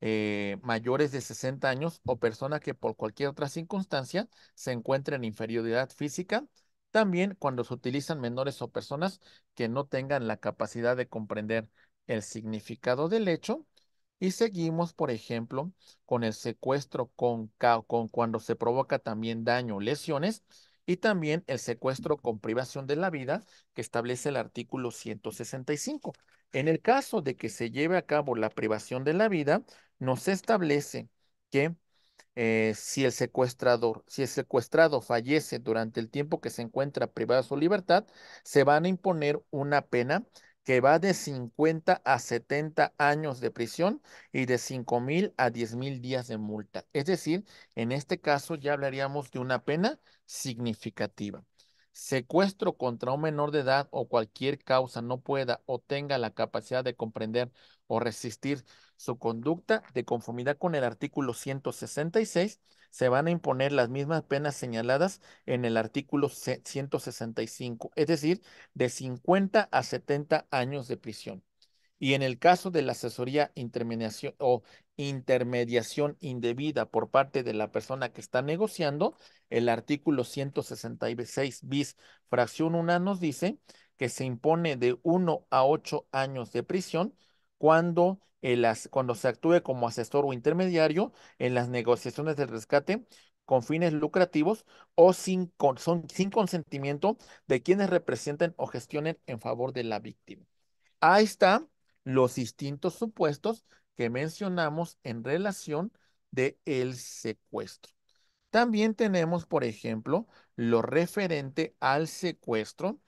eh, mayores de 60 años o personas que por cualquier otra circunstancia se encuentren en inferioridad física, también cuando se utilizan menores o personas que no tengan la capacidad de comprender el significado del hecho. Y seguimos, por ejemplo, con el secuestro con, cuando se provoca también daño o lesiones y también el secuestro con privación de la vida que establece el artículo 165. En el caso de que se lleve a cabo la privación de la vida, nos establece que eh, si el secuestrador, si el secuestrado fallece durante el tiempo que se encuentra privado de su libertad, se van a imponer una pena que va de 50 a 70 años de prisión y de 5 mil a 10 mil días de multa. Es decir, en este caso ya hablaríamos de una pena significativa. Secuestro contra un menor de edad o cualquier causa no pueda o tenga la capacidad de comprender o resistir su conducta de conformidad con el artículo 166, se van a imponer las mismas penas señaladas en el artículo 165, es decir, de 50 a 70 años de prisión. Y en el caso de la asesoría intermediación o intermediación indebida por parte de la persona que está negociando, el artículo 166 bis fracción 1 nos dice que se impone de 1 a 8 años de prisión cuando, cuando se actúe como asesor o intermediario en las negociaciones de rescate con fines lucrativos o sin, sin consentimiento de quienes representen o gestionen en favor de la víctima. Ahí están los distintos supuestos que mencionamos en relación de el secuestro. También tenemos, por ejemplo, lo referente al secuestro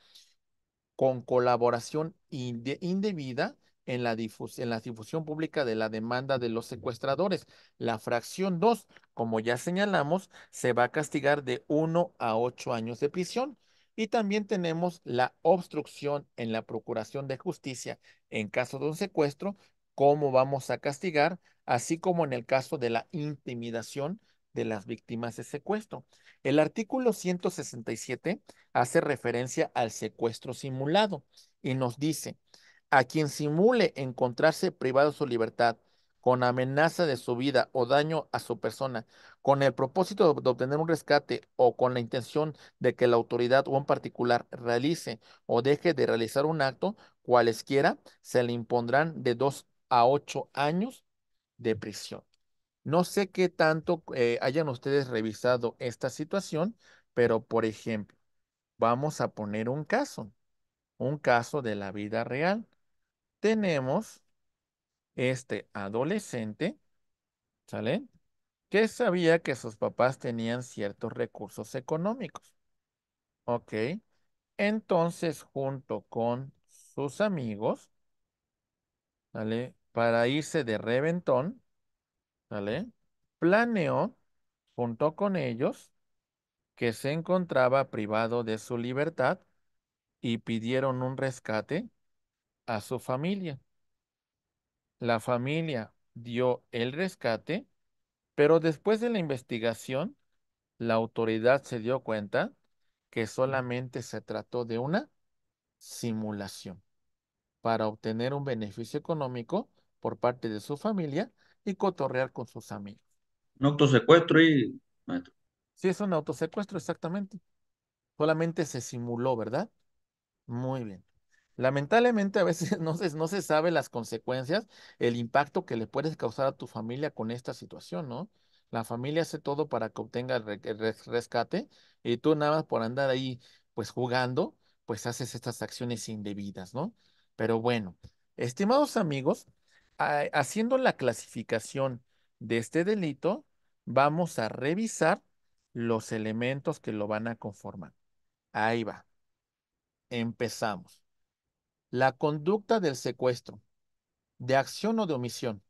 con colaboración indebida en la, en la difusión pública de la demanda de los secuestradores. La fracción 2, como ya señalamos, se va a castigar de 1 a 8 años de prisión. Y también tenemos la obstrucción en la Procuración de Justicia en caso de un secuestro, cómo vamos a castigar, así como en el caso de la intimidación de las víctimas de secuestro. El artículo 167 hace referencia al secuestro simulado y nos dice, a quien simule encontrarse privado de su libertad con amenaza de su vida o daño a su persona, con el propósito de obtener un rescate o con la intención de que la autoridad o en particular realice o deje de realizar un acto, cualesquiera, se le impondrán de dos a ocho años de prisión. No sé qué tanto eh, hayan ustedes revisado esta situación, pero por ejemplo, vamos a poner un caso, un caso de la vida real tenemos este adolescente, ¿sale? Que sabía que sus papás tenían ciertos recursos económicos. Ok. Entonces, junto con sus amigos, ¿sale? Para irse de reventón, ¿sale? Planeó, junto con ellos, que se encontraba privado de su libertad y pidieron un rescate a su familia. La familia dio el rescate, pero después de la investigación, la autoridad se dio cuenta que solamente se trató de una simulación para obtener un beneficio económico por parte de su familia y cotorrear con sus amigos. Un autosecuestro y... Sí, es un autosecuestro, exactamente. Solamente se simuló, ¿verdad? Muy bien. Lamentablemente a veces no se, no se sabe las consecuencias, el impacto que le puedes causar a tu familia con esta situación, ¿no? La familia hace todo para que obtenga el rescate y tú nada más por andar ahí pues jugando, pues haces estas acciones indebidas, ¿no? Pero bueno, estimados amigos, haciendo la clasificación de este delito, vamos a revisar los elementos que lo van a conformar. Ahí va. Empezamos. La conducta del secuestro, de acción o de omisión.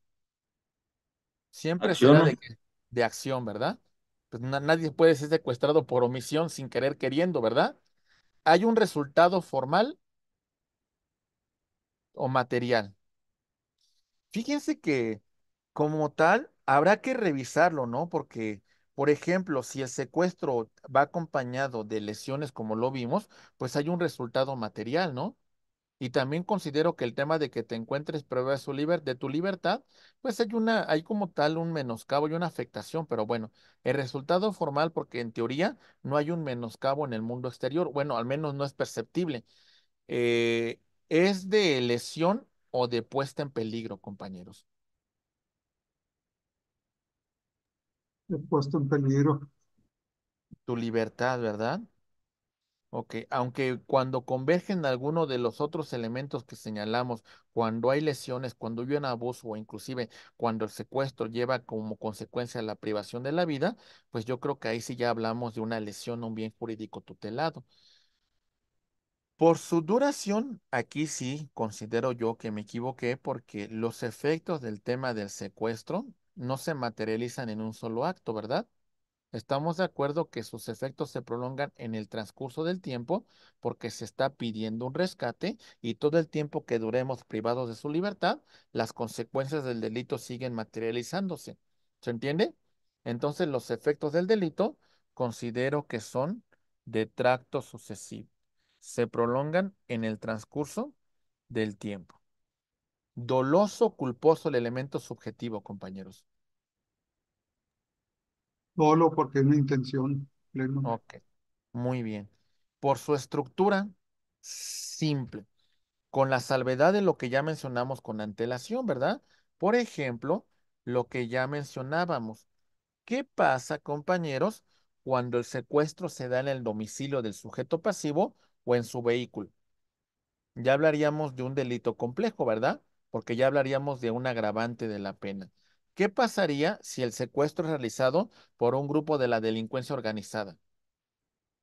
Siempre será de, acción, ¿verdad? Pues nadie puede ser secuestrado por omisión sin querer queriendo, ¿verdad? Hay un resultado formal o material. Fíjense que como tal habrá que revisarlo, ¿no? Porque, por ejemplo, si el secuestro va acompañado de lesiones como lo vimos, pues hay un resultado material, ¿no? Y también considero que el tema de que te encuentres prueba de, de tu libertad, pues hay una, hay como tal un menoscabo y una afectación, pero bueno, el resultado formal, porque en teoría no hay un menoscabo en el mundo exterior, bueno, al menos no es perceptible, eh, es de lesión o de puesta en peligro, compañeros. De puesto en peligro. Tu libertad, ¿verdad? Ok, aunque cuando convergen algunos de los otros elementos que señalamos, cuando hay lesiones, cuando hay un abuso o inclusive cuando el secuestro lleva como consecuencia la privación de la vida, pues yo creo que ahí sí ya hablamos de una lesión a un bien jurídico tutelado. Por su duración, aquí sí considero yo que me equivoqué porque los efectos del tema del secuestro no se materializan en un solo acto, ¿verdad? Estamos de acuerdo que sus efectos se prolongan en el transcurso del tiempo porque se está pidiendo un rescate y todo el tiempo que duremos privados de su libertad, las consecuencias del delito siguen materializándose. ¿Se entiende? Entonces los efectos del delito considero que son de tracto sucesivo. Se prolongan en el transcurso del tiempo. Doloso, culposo, el elemento subjetivo, compañeros. Solo porque es una intención, plena. Ok, muy bien. Por su estructura, simple, con la salvedad de lo que ya mencionamos con antelación, ¿verdad? Por ejemplo, lo que ya mencionábamos. ¿Qué pasa, compañeros, cuando el secuestro se da en el domicilio del sujeto pasivo o en su vehículo? Ya hablaríamos de un delito complejo, ¿verdad? Porque ya hablaríamos de un agravante de la pena. ¿Qué pasaría si el secuestro es realizado por un grupo de la delincuencia organizada?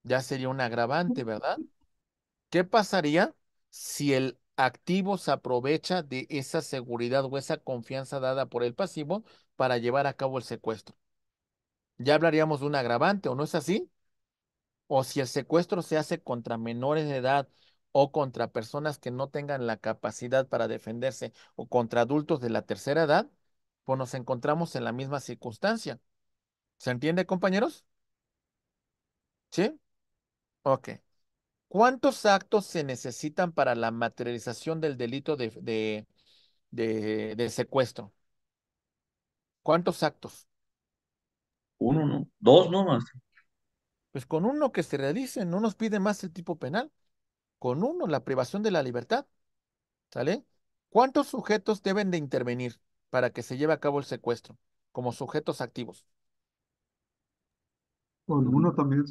Ya sería un agravante, ¿verdad? ¿Qué pasaría si el activo se aprovecha de esa seguridad o esa confianza dada por el pasivo para llevar a cabo el secuestro? Ya hablaríamos de un agravante, ¿o no es así? O si el secuestro se hace contra menores de edad o contra personas que no tengan la capacidad para defenderse o contra adultos de la tercera edad, pues nos encontramos en la misma circunstancia. ¿Se entiende, compañeros? ¿Sí? Ok. ¿Cuántos actos se necesitan para la materialización del delito de, de, secuestro? ¿Cuántos actos? Uno, no. Dos nomás. Pues con uno que se realice, no nos pide más el tipo penal. Con uno, la privación de la libertad. ¿Sale? ¿Cuántos sujetos deben de intervenir? para que se lleve a cabo el secuestro, como sujetos activos. Con uno también.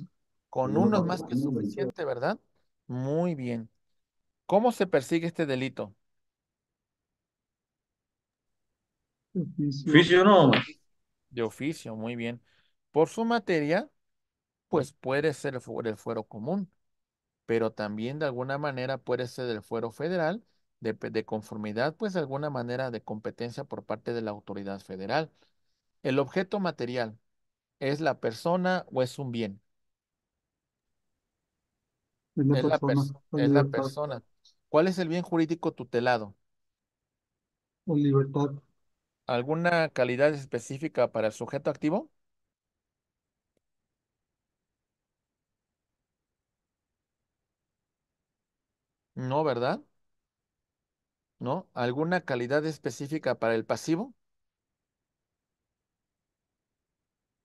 Con uno, más que suficiente, ¿verdad? Muy bien. ¿Cómo se persigue este delito? De oficio. no. De oficio, muy bien. Por su materia, pues puede ser el fuero común, pero también de alguna manera puede ser del fuero federal de, conformidad, pues de alguna manera de competencia por parte de la autoridad federal. El objeto material es la persona o es un bien. Es la, persona, ¿Cuál es el bien jurídico tutelado? libertad. ¿Alguna calidad específica para el sujeto activo? No, ¿verdad? ¿no? ¿Alguna calidad específica para el pasivo?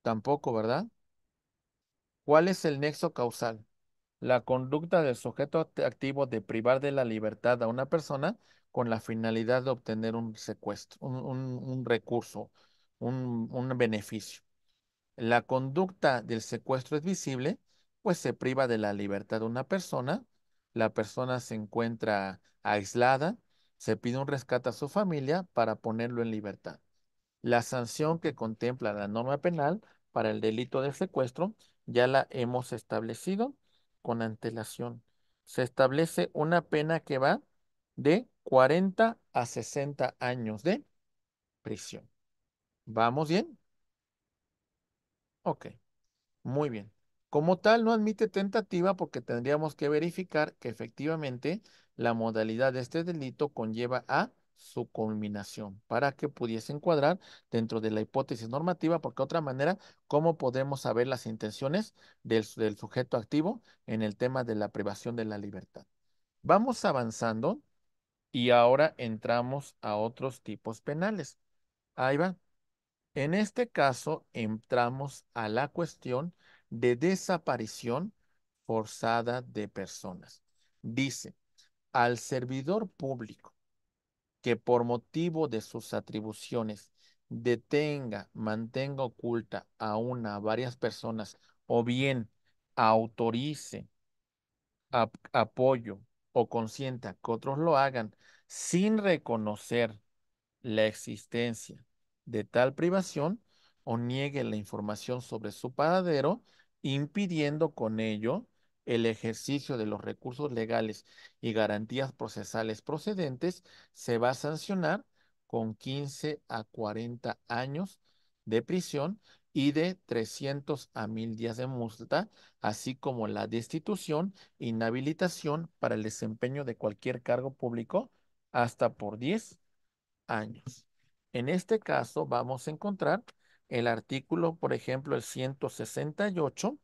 Tampoco, ¿verdad? ¿Cuál es el nexo causal? La conducta del sujeto activo de privar de la libertad a una persona con la finalidad de obtener un secuestro, un, recurso, un, un beneficio. La conducta del secuestro es visible, pues se priva de la libertad de una persona, la persona se encuentra aislada, se pide un rescate a su familia para ponerlo en libertad. La sanción que contempla la norma penal para el delito de secuestro ya la hemos establecido con antelación. Se establece una pena que va de 40 a 60 años de prisión. ¿Vamos bien? Ok, muy bien. Como tal, no admite tentativa porque tendríamos que verificar que efectivamente la modalidad de este delito conlleva a su culminación para que pudiese encuadrar dentro de la hipótesis normativa, porque de otra manera, ¿cómo podemos saber las intenciones del, sujeto activo en el tema de la privación de la libertad? Vamos avanzando y ahora entramos a otros tipos penales. Ahí va. En este caso, entramos a la cuestión de desaparición forzada de personas. Dice, al servidor público que por motivo de sus atribuciones detenga, mantenga oculta a una, a varias personas o bien autorice apoyo o consienta que otros lo hagan sin reconocer la existencia de tal privación o niegue la información sobre su paradero, impidiendo con ello el ejercicio de los recursos legales y garantías procesales procedentes, se va a sancionar con 15 a 40 años de prisión y de 300 a 1000 días de multa, así como la destitución, inhabilitación para el desempeño de cualquier cargo público hasta por 10 años. En este caso vamos a encontrar el artículo, por ejemplo, el 168,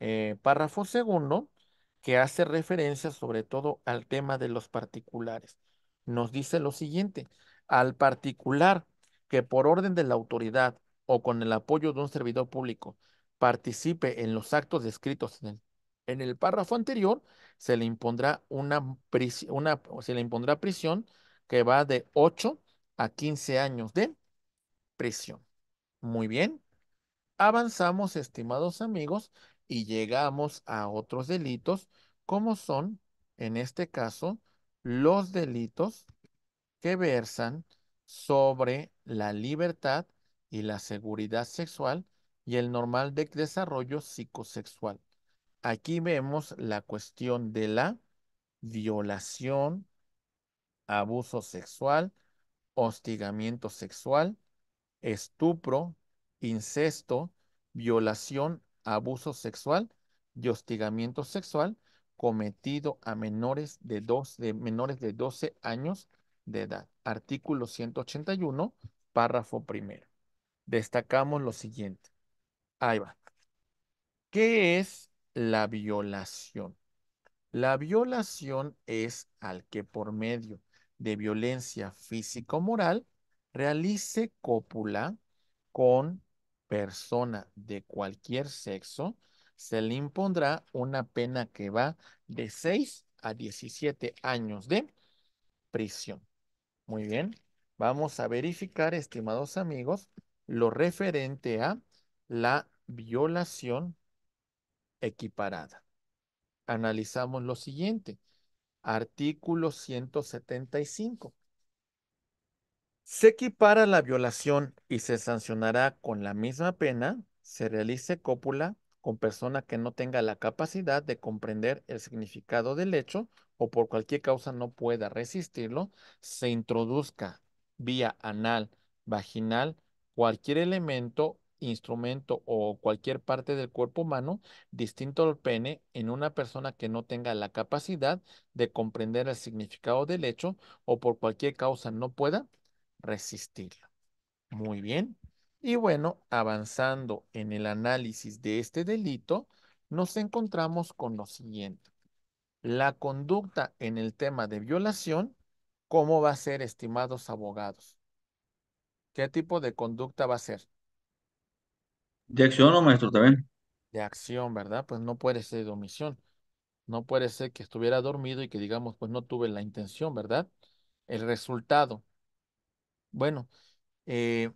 eh, párrafo segundo, que hace referencia sobre todo al tema de los particulares. Nos dice lo siguiente, al particular que por orden de la autoridad o con el apoyo de un servidor público participe en los actos descritos en el, párrafo anterior, se le impondrá una, una, se le impondrá prisión que va de 8 a 15 años de prisión. Muy bien. Avanzamos, estimados amigos, y llegamos a otros delitos, como son, en este caso, los delitos que versan sobre la libertad y la seguridad sexual y el normal de desarrollo psicosexual. Aquí vemos la cuestión de la violación, abuso sexual, hostigamiento sexual, estupro, incesto, violación abuso sexual y hostigamiento sexual cometido a menores de, dos, de menores de 12 años de edad. Artículo 181, párrafo primero. Destacamos lo siguiente. Ahí va. ¿Qué es la violación? La violación es al que por medio de violencia físico-moral realice cópula con persona de cualquier sexo, se le impondrá una pena que va de 6 a 17 años de prisión. Muy bien, vamos a verificar, estimados amigos, lo referente a la violación equiparada. Analizamos lo siguiente, artículo 175. Se equipara la violación y se sancionará con la misma pena, se realice cópula con persona que no tenga la capacidad de comprender el significado del hecho o por cualquier causa no pueda resistirlo, se introduzca vía anal, vaginal, cualquier elemento, instrumento o cualquier parte del cuerpo humano distinto al pene en una persona que no tenga la capacidad de comprender el significado del hecho o por cualquier causa no pueda resistirlo. Muy bien. Y bueno, avanzando en el análisis de este delito, nos encontramos con lo siguiente. La conducta en el tema de violación, ¿cómo va a ser, estimados abogados? ¿Qué tipo de conducta va a ser? De acción, o maestro? También. De acción, ¿verdad? Pues no puede ser de omisión. No puede ser que estuviera dormido y que digamos, pues no tuve la intención, ¿verdad? El resultado, bueno, eh,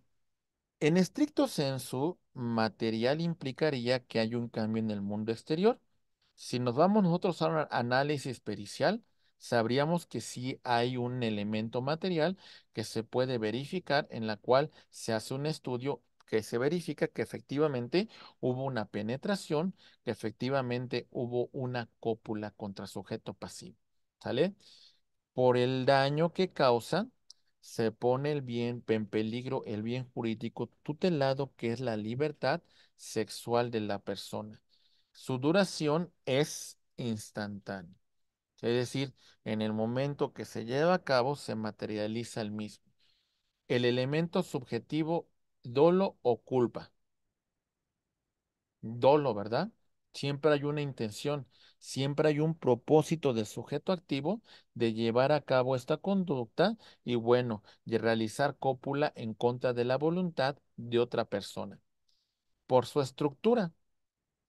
en estricto senso, material implicaría que hay un cambio en el mundo exterior. Si nos vamos nosotros a un análisis pericial, sabríamos que sí hay un elemento material que se puede verificar en la cual se hace un estudio que se verifica que efectivamente hubo una penetración, que efectivamente hubo una cópula contra sujeto pasivo, ¿sale? Por el daño que causa, se pone el bien en peligro, el bien jurídico tutelado, que es la libertad sexual de la persona. Su duración es instantánea. Es decir, en el momento que se lleva a cabo, se materializa el mismo. El elemento subjetivo, dolo o culpa. Dolo, ¿verdad? Siempre hay una intención, siempre hay un propósito del sujeto activo de llevar a cabo esta conducta y bueno, de realizar cópula en contra de la voluntad de otra persona. Por su estructura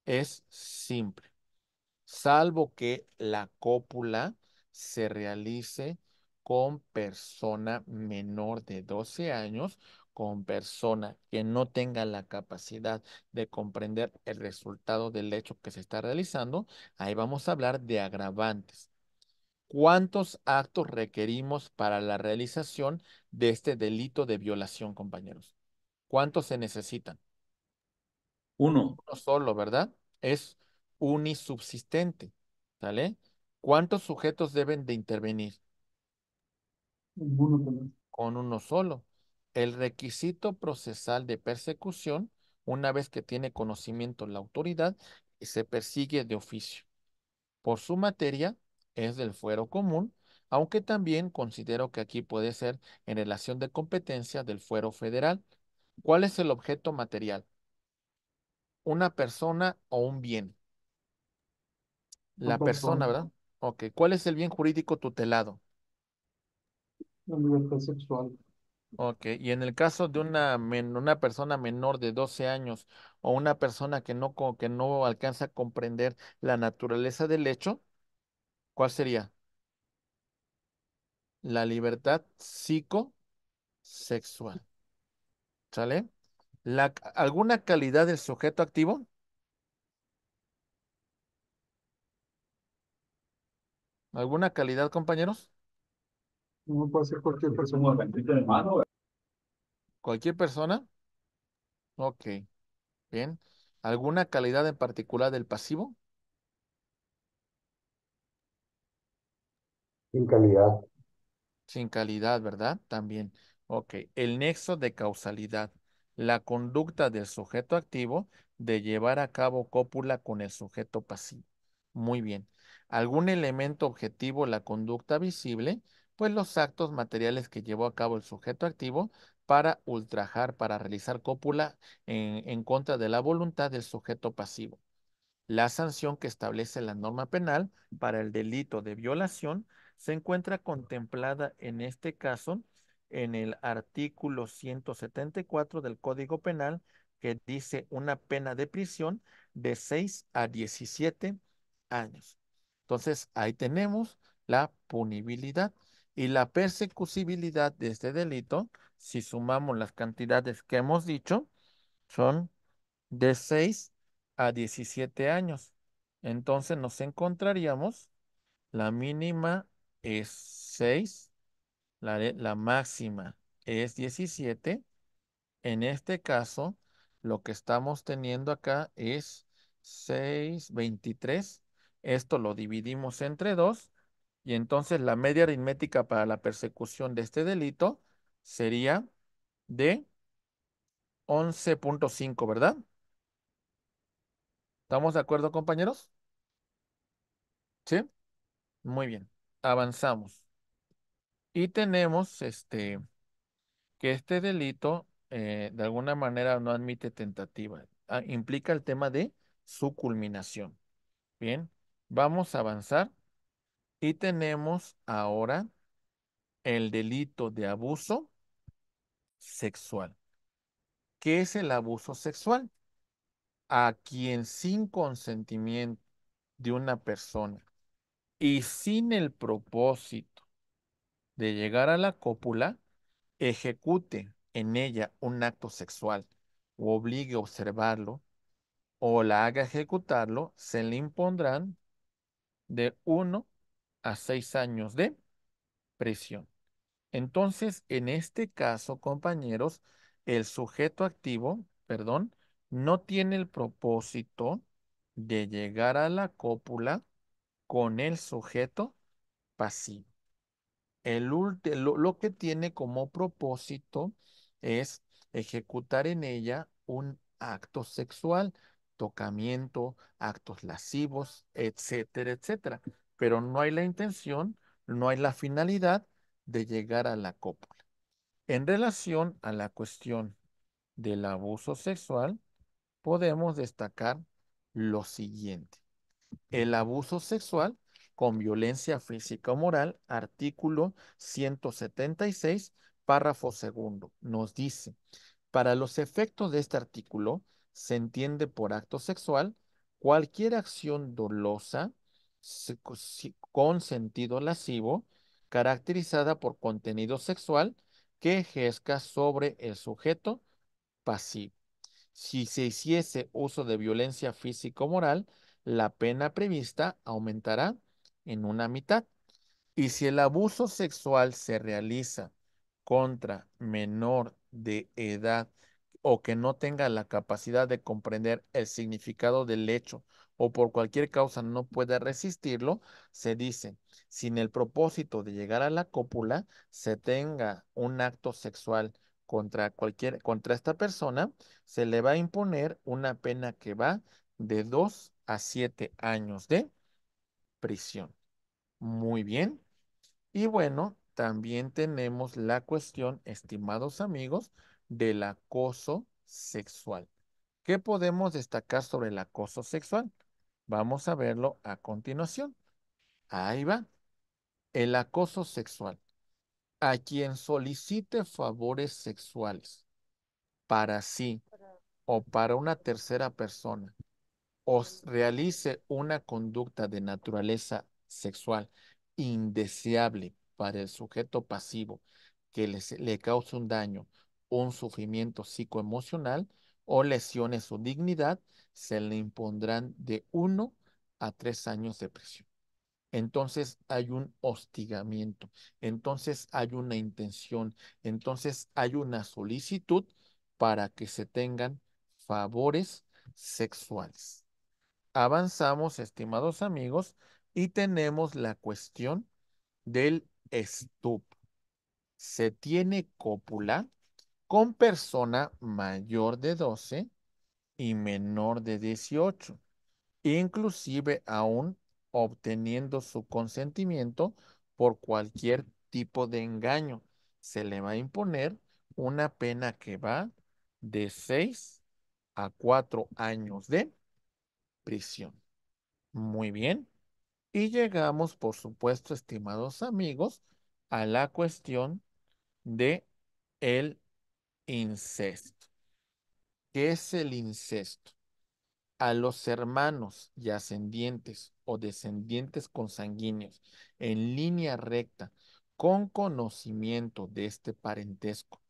es simple, salvo que la cópula se realice con persona menor de 12 años con persona que no tenga la capacidad de comprender el resultado del hecho que se está realizando, ahí vamos a hablar de agravantes. ¿Cuántos actos requerimos para la realización de este delito de violación, compañeros? ¿Cuántos se necesitan? Uno. Uno solo, ¿verdad? Es unisubsistente, ¿sale? ¿Cuántos sujetos deben de intervenir? Uno. Con uno solo el requisito procesal de persecución, una vez que tiene conocimiento la autoridad, se persigue de oficio. Por su materia, es del fuero común, aunque también considero que aquí puede ser en relación de competencia del fuero federal. ¿Cuál es el objeto material? Una persona o un bien. La persona, ¿verdad? Ok. ¿Cuál es el bien jurídico tutelado? La libertad sexual. Ok, y en el caso de una, una persona menor de 12 años o una persona que no, que no alcanza a comprender la naturaleza del hecho, ¿cuál sería? La libertad psicosexual. ¿Sale? La, ¿alguna calidad del sujeto activo? ¿Alguna calidad, compañeros? No puede ser cualquier persona. ¿Cualquier persona? Ok. Bien. ¿Alguna calidad en particular del pasivo? Sin calidad. Sin calidad, ¿verdad? También. Ok. El nexo de causalidad. La conducta del sujeto activo de llevar a cabo cópula con el sujeto pasivo. Muy bien. ¿Algún elemento objetivo, la conducta visible? Pues, los actos materiales que llevó a cabo el sujeto activo para ultrajar, para realizar cópula en, en contra de la voluntad del sujeto pasivo. La sanción que establece la norma penal para el delito de violación se encuentra contemplada en este caso en el artículo 174 del Código Penal que dice una pena de prisión de 6 a 17 años. Entonces, ahí tenemos la punibilidad y la persecusibilidad de este delito, si sumamos las cantidades que hemos dicho, son de 6 a 17 años. Entonces nos encontraríamos, la mínima es 6, la, la máxima es 17. En este caso, lo que estamos teniendo acá es 6, 23. Esto lo dividimos entre 2 y entonces la media aritmética para la persecución de este delito sería de 11.5, ¿verdad? ¿Estamos de acuerdo, compañeros? ¿Sí? Muy bien. Avanzamos. Y tenemos este, que este delito eh, de alguna manera no admite tentativa. Ah, implica el tema de su culminación. Bien, vamos a avanzar. Y tenemos ahora el delito de abuso sexual. ¿Qué es el abuso sexual? A quien sin consentimiento de una persona y sin el propósito de llegar a la cópula, ejecute en ella un acto sexual o obligue a observarlo o la haga ejecutarlo, se le impondrán de uno a seis años de prisión. Entonces, en este caso, compañeros, el sujeto activo, perdón, no tiene el propósito de llegar a la cópula con el sujeto pasivo. El lo, lo que tiene como propósito es ejecutar en ella un acto sexual, tocamiento, actos lascivos, etcétera, etcétera pero no hay la intención, no hay la finalidad de llegar a la cópula. En relación a la cuestión del abuso sexual, podemos destacar lo siguiente. El abuso sexual con violencia física o moral, artículo 176, párrafo segundo, nos dice, para los efectos de este artículo, se entiende por acto sexual cualquier acción dolosa con sentido lascivo, caracterizada por contenido sexual que ejerza sobre el sujeto pasivo. Si se hiciese uso de violencia físico-moral, la pena prevista aumentará en una mitad. Y si el abuso sexual se realiza contra menor de edad o que no tenga la capacidad de comprender el significado del hecho o por cualquier causa no pueda resistirlo, se dice, sin el propósito de llegar a la cópula, se tenga un acto sexual contra cualquier, contra esta persona, se le va a imponer una pena que va de dos a siete años de prisión. Muy bien. Y bueno, también tenemos la cuestión, estimados amigos, del acoso sexual. ¿Qué podemos destacar sobre el acoso sexual? Vamos a verlo a continuación. Ahí va. El acoso sexual. A quien solicite favores sexuales para sí o para una tercera persona o realice una conducta de naturaleza sexual indeseable para el sujeto pasivo que le cause un daño, un sufrimiento psicoemocional, o lesiones o dignidad, se le impondrán de uno a tres años de prisión. Entonces hay un hostigamiento, entonces hay una intención, entonces hay una solicitud para que se tengan favores sexuales. Avanzamos, estimados amigos, y tenemos la cuestión del estupro. Se tiene cópula con persona mayor de 12 y menor de 18, inclusive aún obteniendo su consentimiento por cualquier tipo de engaño. Se le va a imponer una pena que va de 6 a 4 años de prisión. Muy bien. Y llegamos, por supuesto, estimados amigos, a la cuestión de el incesto. ¿Qué es el incesto? A los hermanos y ascendientes o descendientes consanguíneos en línea recta con conocimiento de este parentesco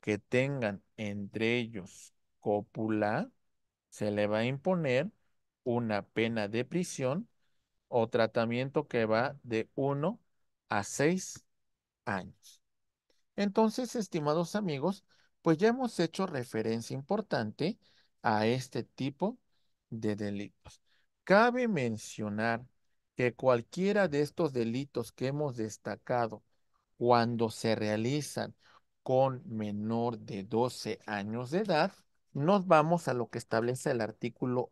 que tengan entre ellos cópula, se le va a imponer una pena de prisión o tratamiento que va de uno a 6 años. Entonces, estimados amigos, pues ya hemos hecho referencia importante a este tipo de delitos. Cabe mencionar que cualquiera de estos delitos que hemos destacado cuando se realizan con menor de 12 años de edad, nos vamos a lo que establece el artículo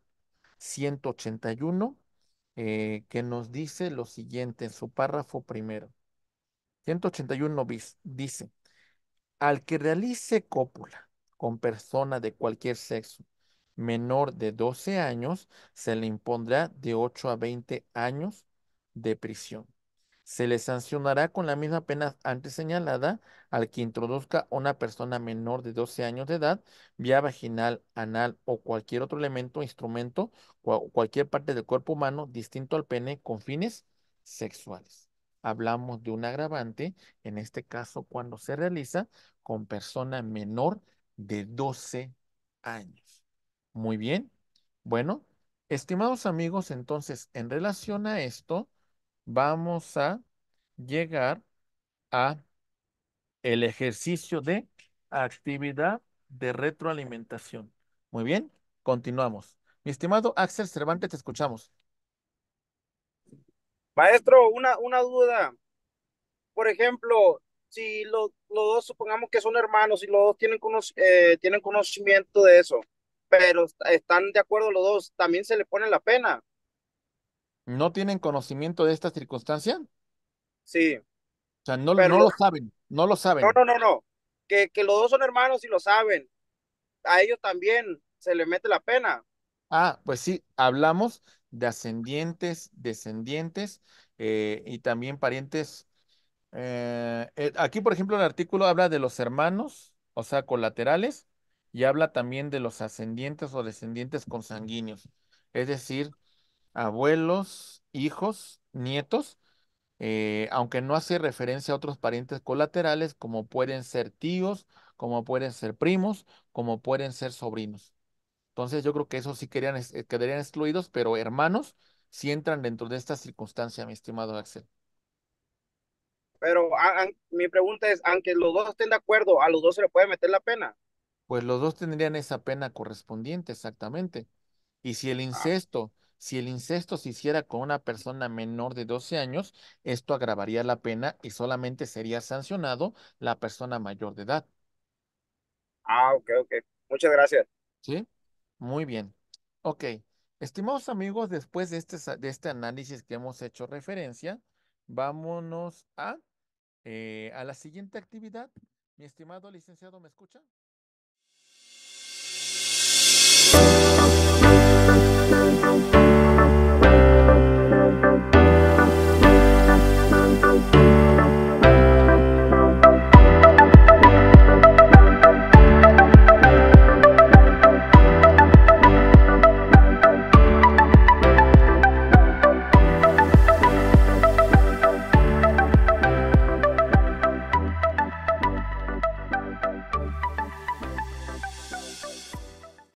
181, eh, que nos dice lo siguiente en su párrafo primero. 181 bis dice, al que realice cópula con persona de cualquier sexo menor de 12 años, se le impondrá de 8 a 20 años de prisión. Se le sancionará con la misma pena antes señalada al que introduzca una persona menor de 12 años de edad, vía vaginal, anal o cualquier otro elemento, instrumento o cualquier parte del cuerpo humano distinto al pene con fines sexuales hablamos de un agravante, en este caso cuando se realiza con persona menor de 12 años. Muy bien. Bueno, estimados amigos, entonces en relación a esto, vamos a llegar a el ejercicio de actividad de retroalimentación. Muy bien, continuamos. Mi estimado Axel Cervantes, te escuchamos. Maestro, una, una duda. Por ejemplo, si lo, los dos supongamos que son hermanos y los dos tienen, eh, tienen conocimiento de eso, pero están de acuerdo los dos, también se le pone la pena. ¿No tienen conocimiento de esta circunstancia? Sí. O sea, no, no lo saben, no lo saben. No, no, no, no. Que, que los dos son hermanos y lo saben. A ellos también se le mete la pena. Ah, pues sí, hablamos de ascendientes, descendientes eh, y también parientes. Eh, eh, aquí, por ejemplo, el artículo habla de los hermanos, o sea, colaterales, y habla también de los ascendientes o descendientes consanguíneos, es decir, abuelos, hijos, nietos, aunque no hace referencia a otros parientes colaterales, como pueden ser tíos, como pueden ser primos, como pueden ser sobrinos. Entonces yo creo que esos sí eh, quedarían excluidos, pero hermanos sí entran dentro de esta circunstancia, mi estimado Axel. Pero mi pregunta es, aunque los dos estén de acuerdo, ¿a los dos se le puede meter la pena? Pues los dos tendrían esa pena correspondiente, exactamente. Y si el ah. incesto, si el incesto se hiciera con una persona menor de 12 años, esto agravaría la pena y solamente sería sancionado la persona mayor de edad. Ah, ok, ok. Muchas gracias. Sí. Muy bien. Ok. Estimados amigos, después de este, de este análisis que hemos hecho referencia, vámonos a, eh, a la siguiente actividad. Mi estimado licenciado, ¿me escucha?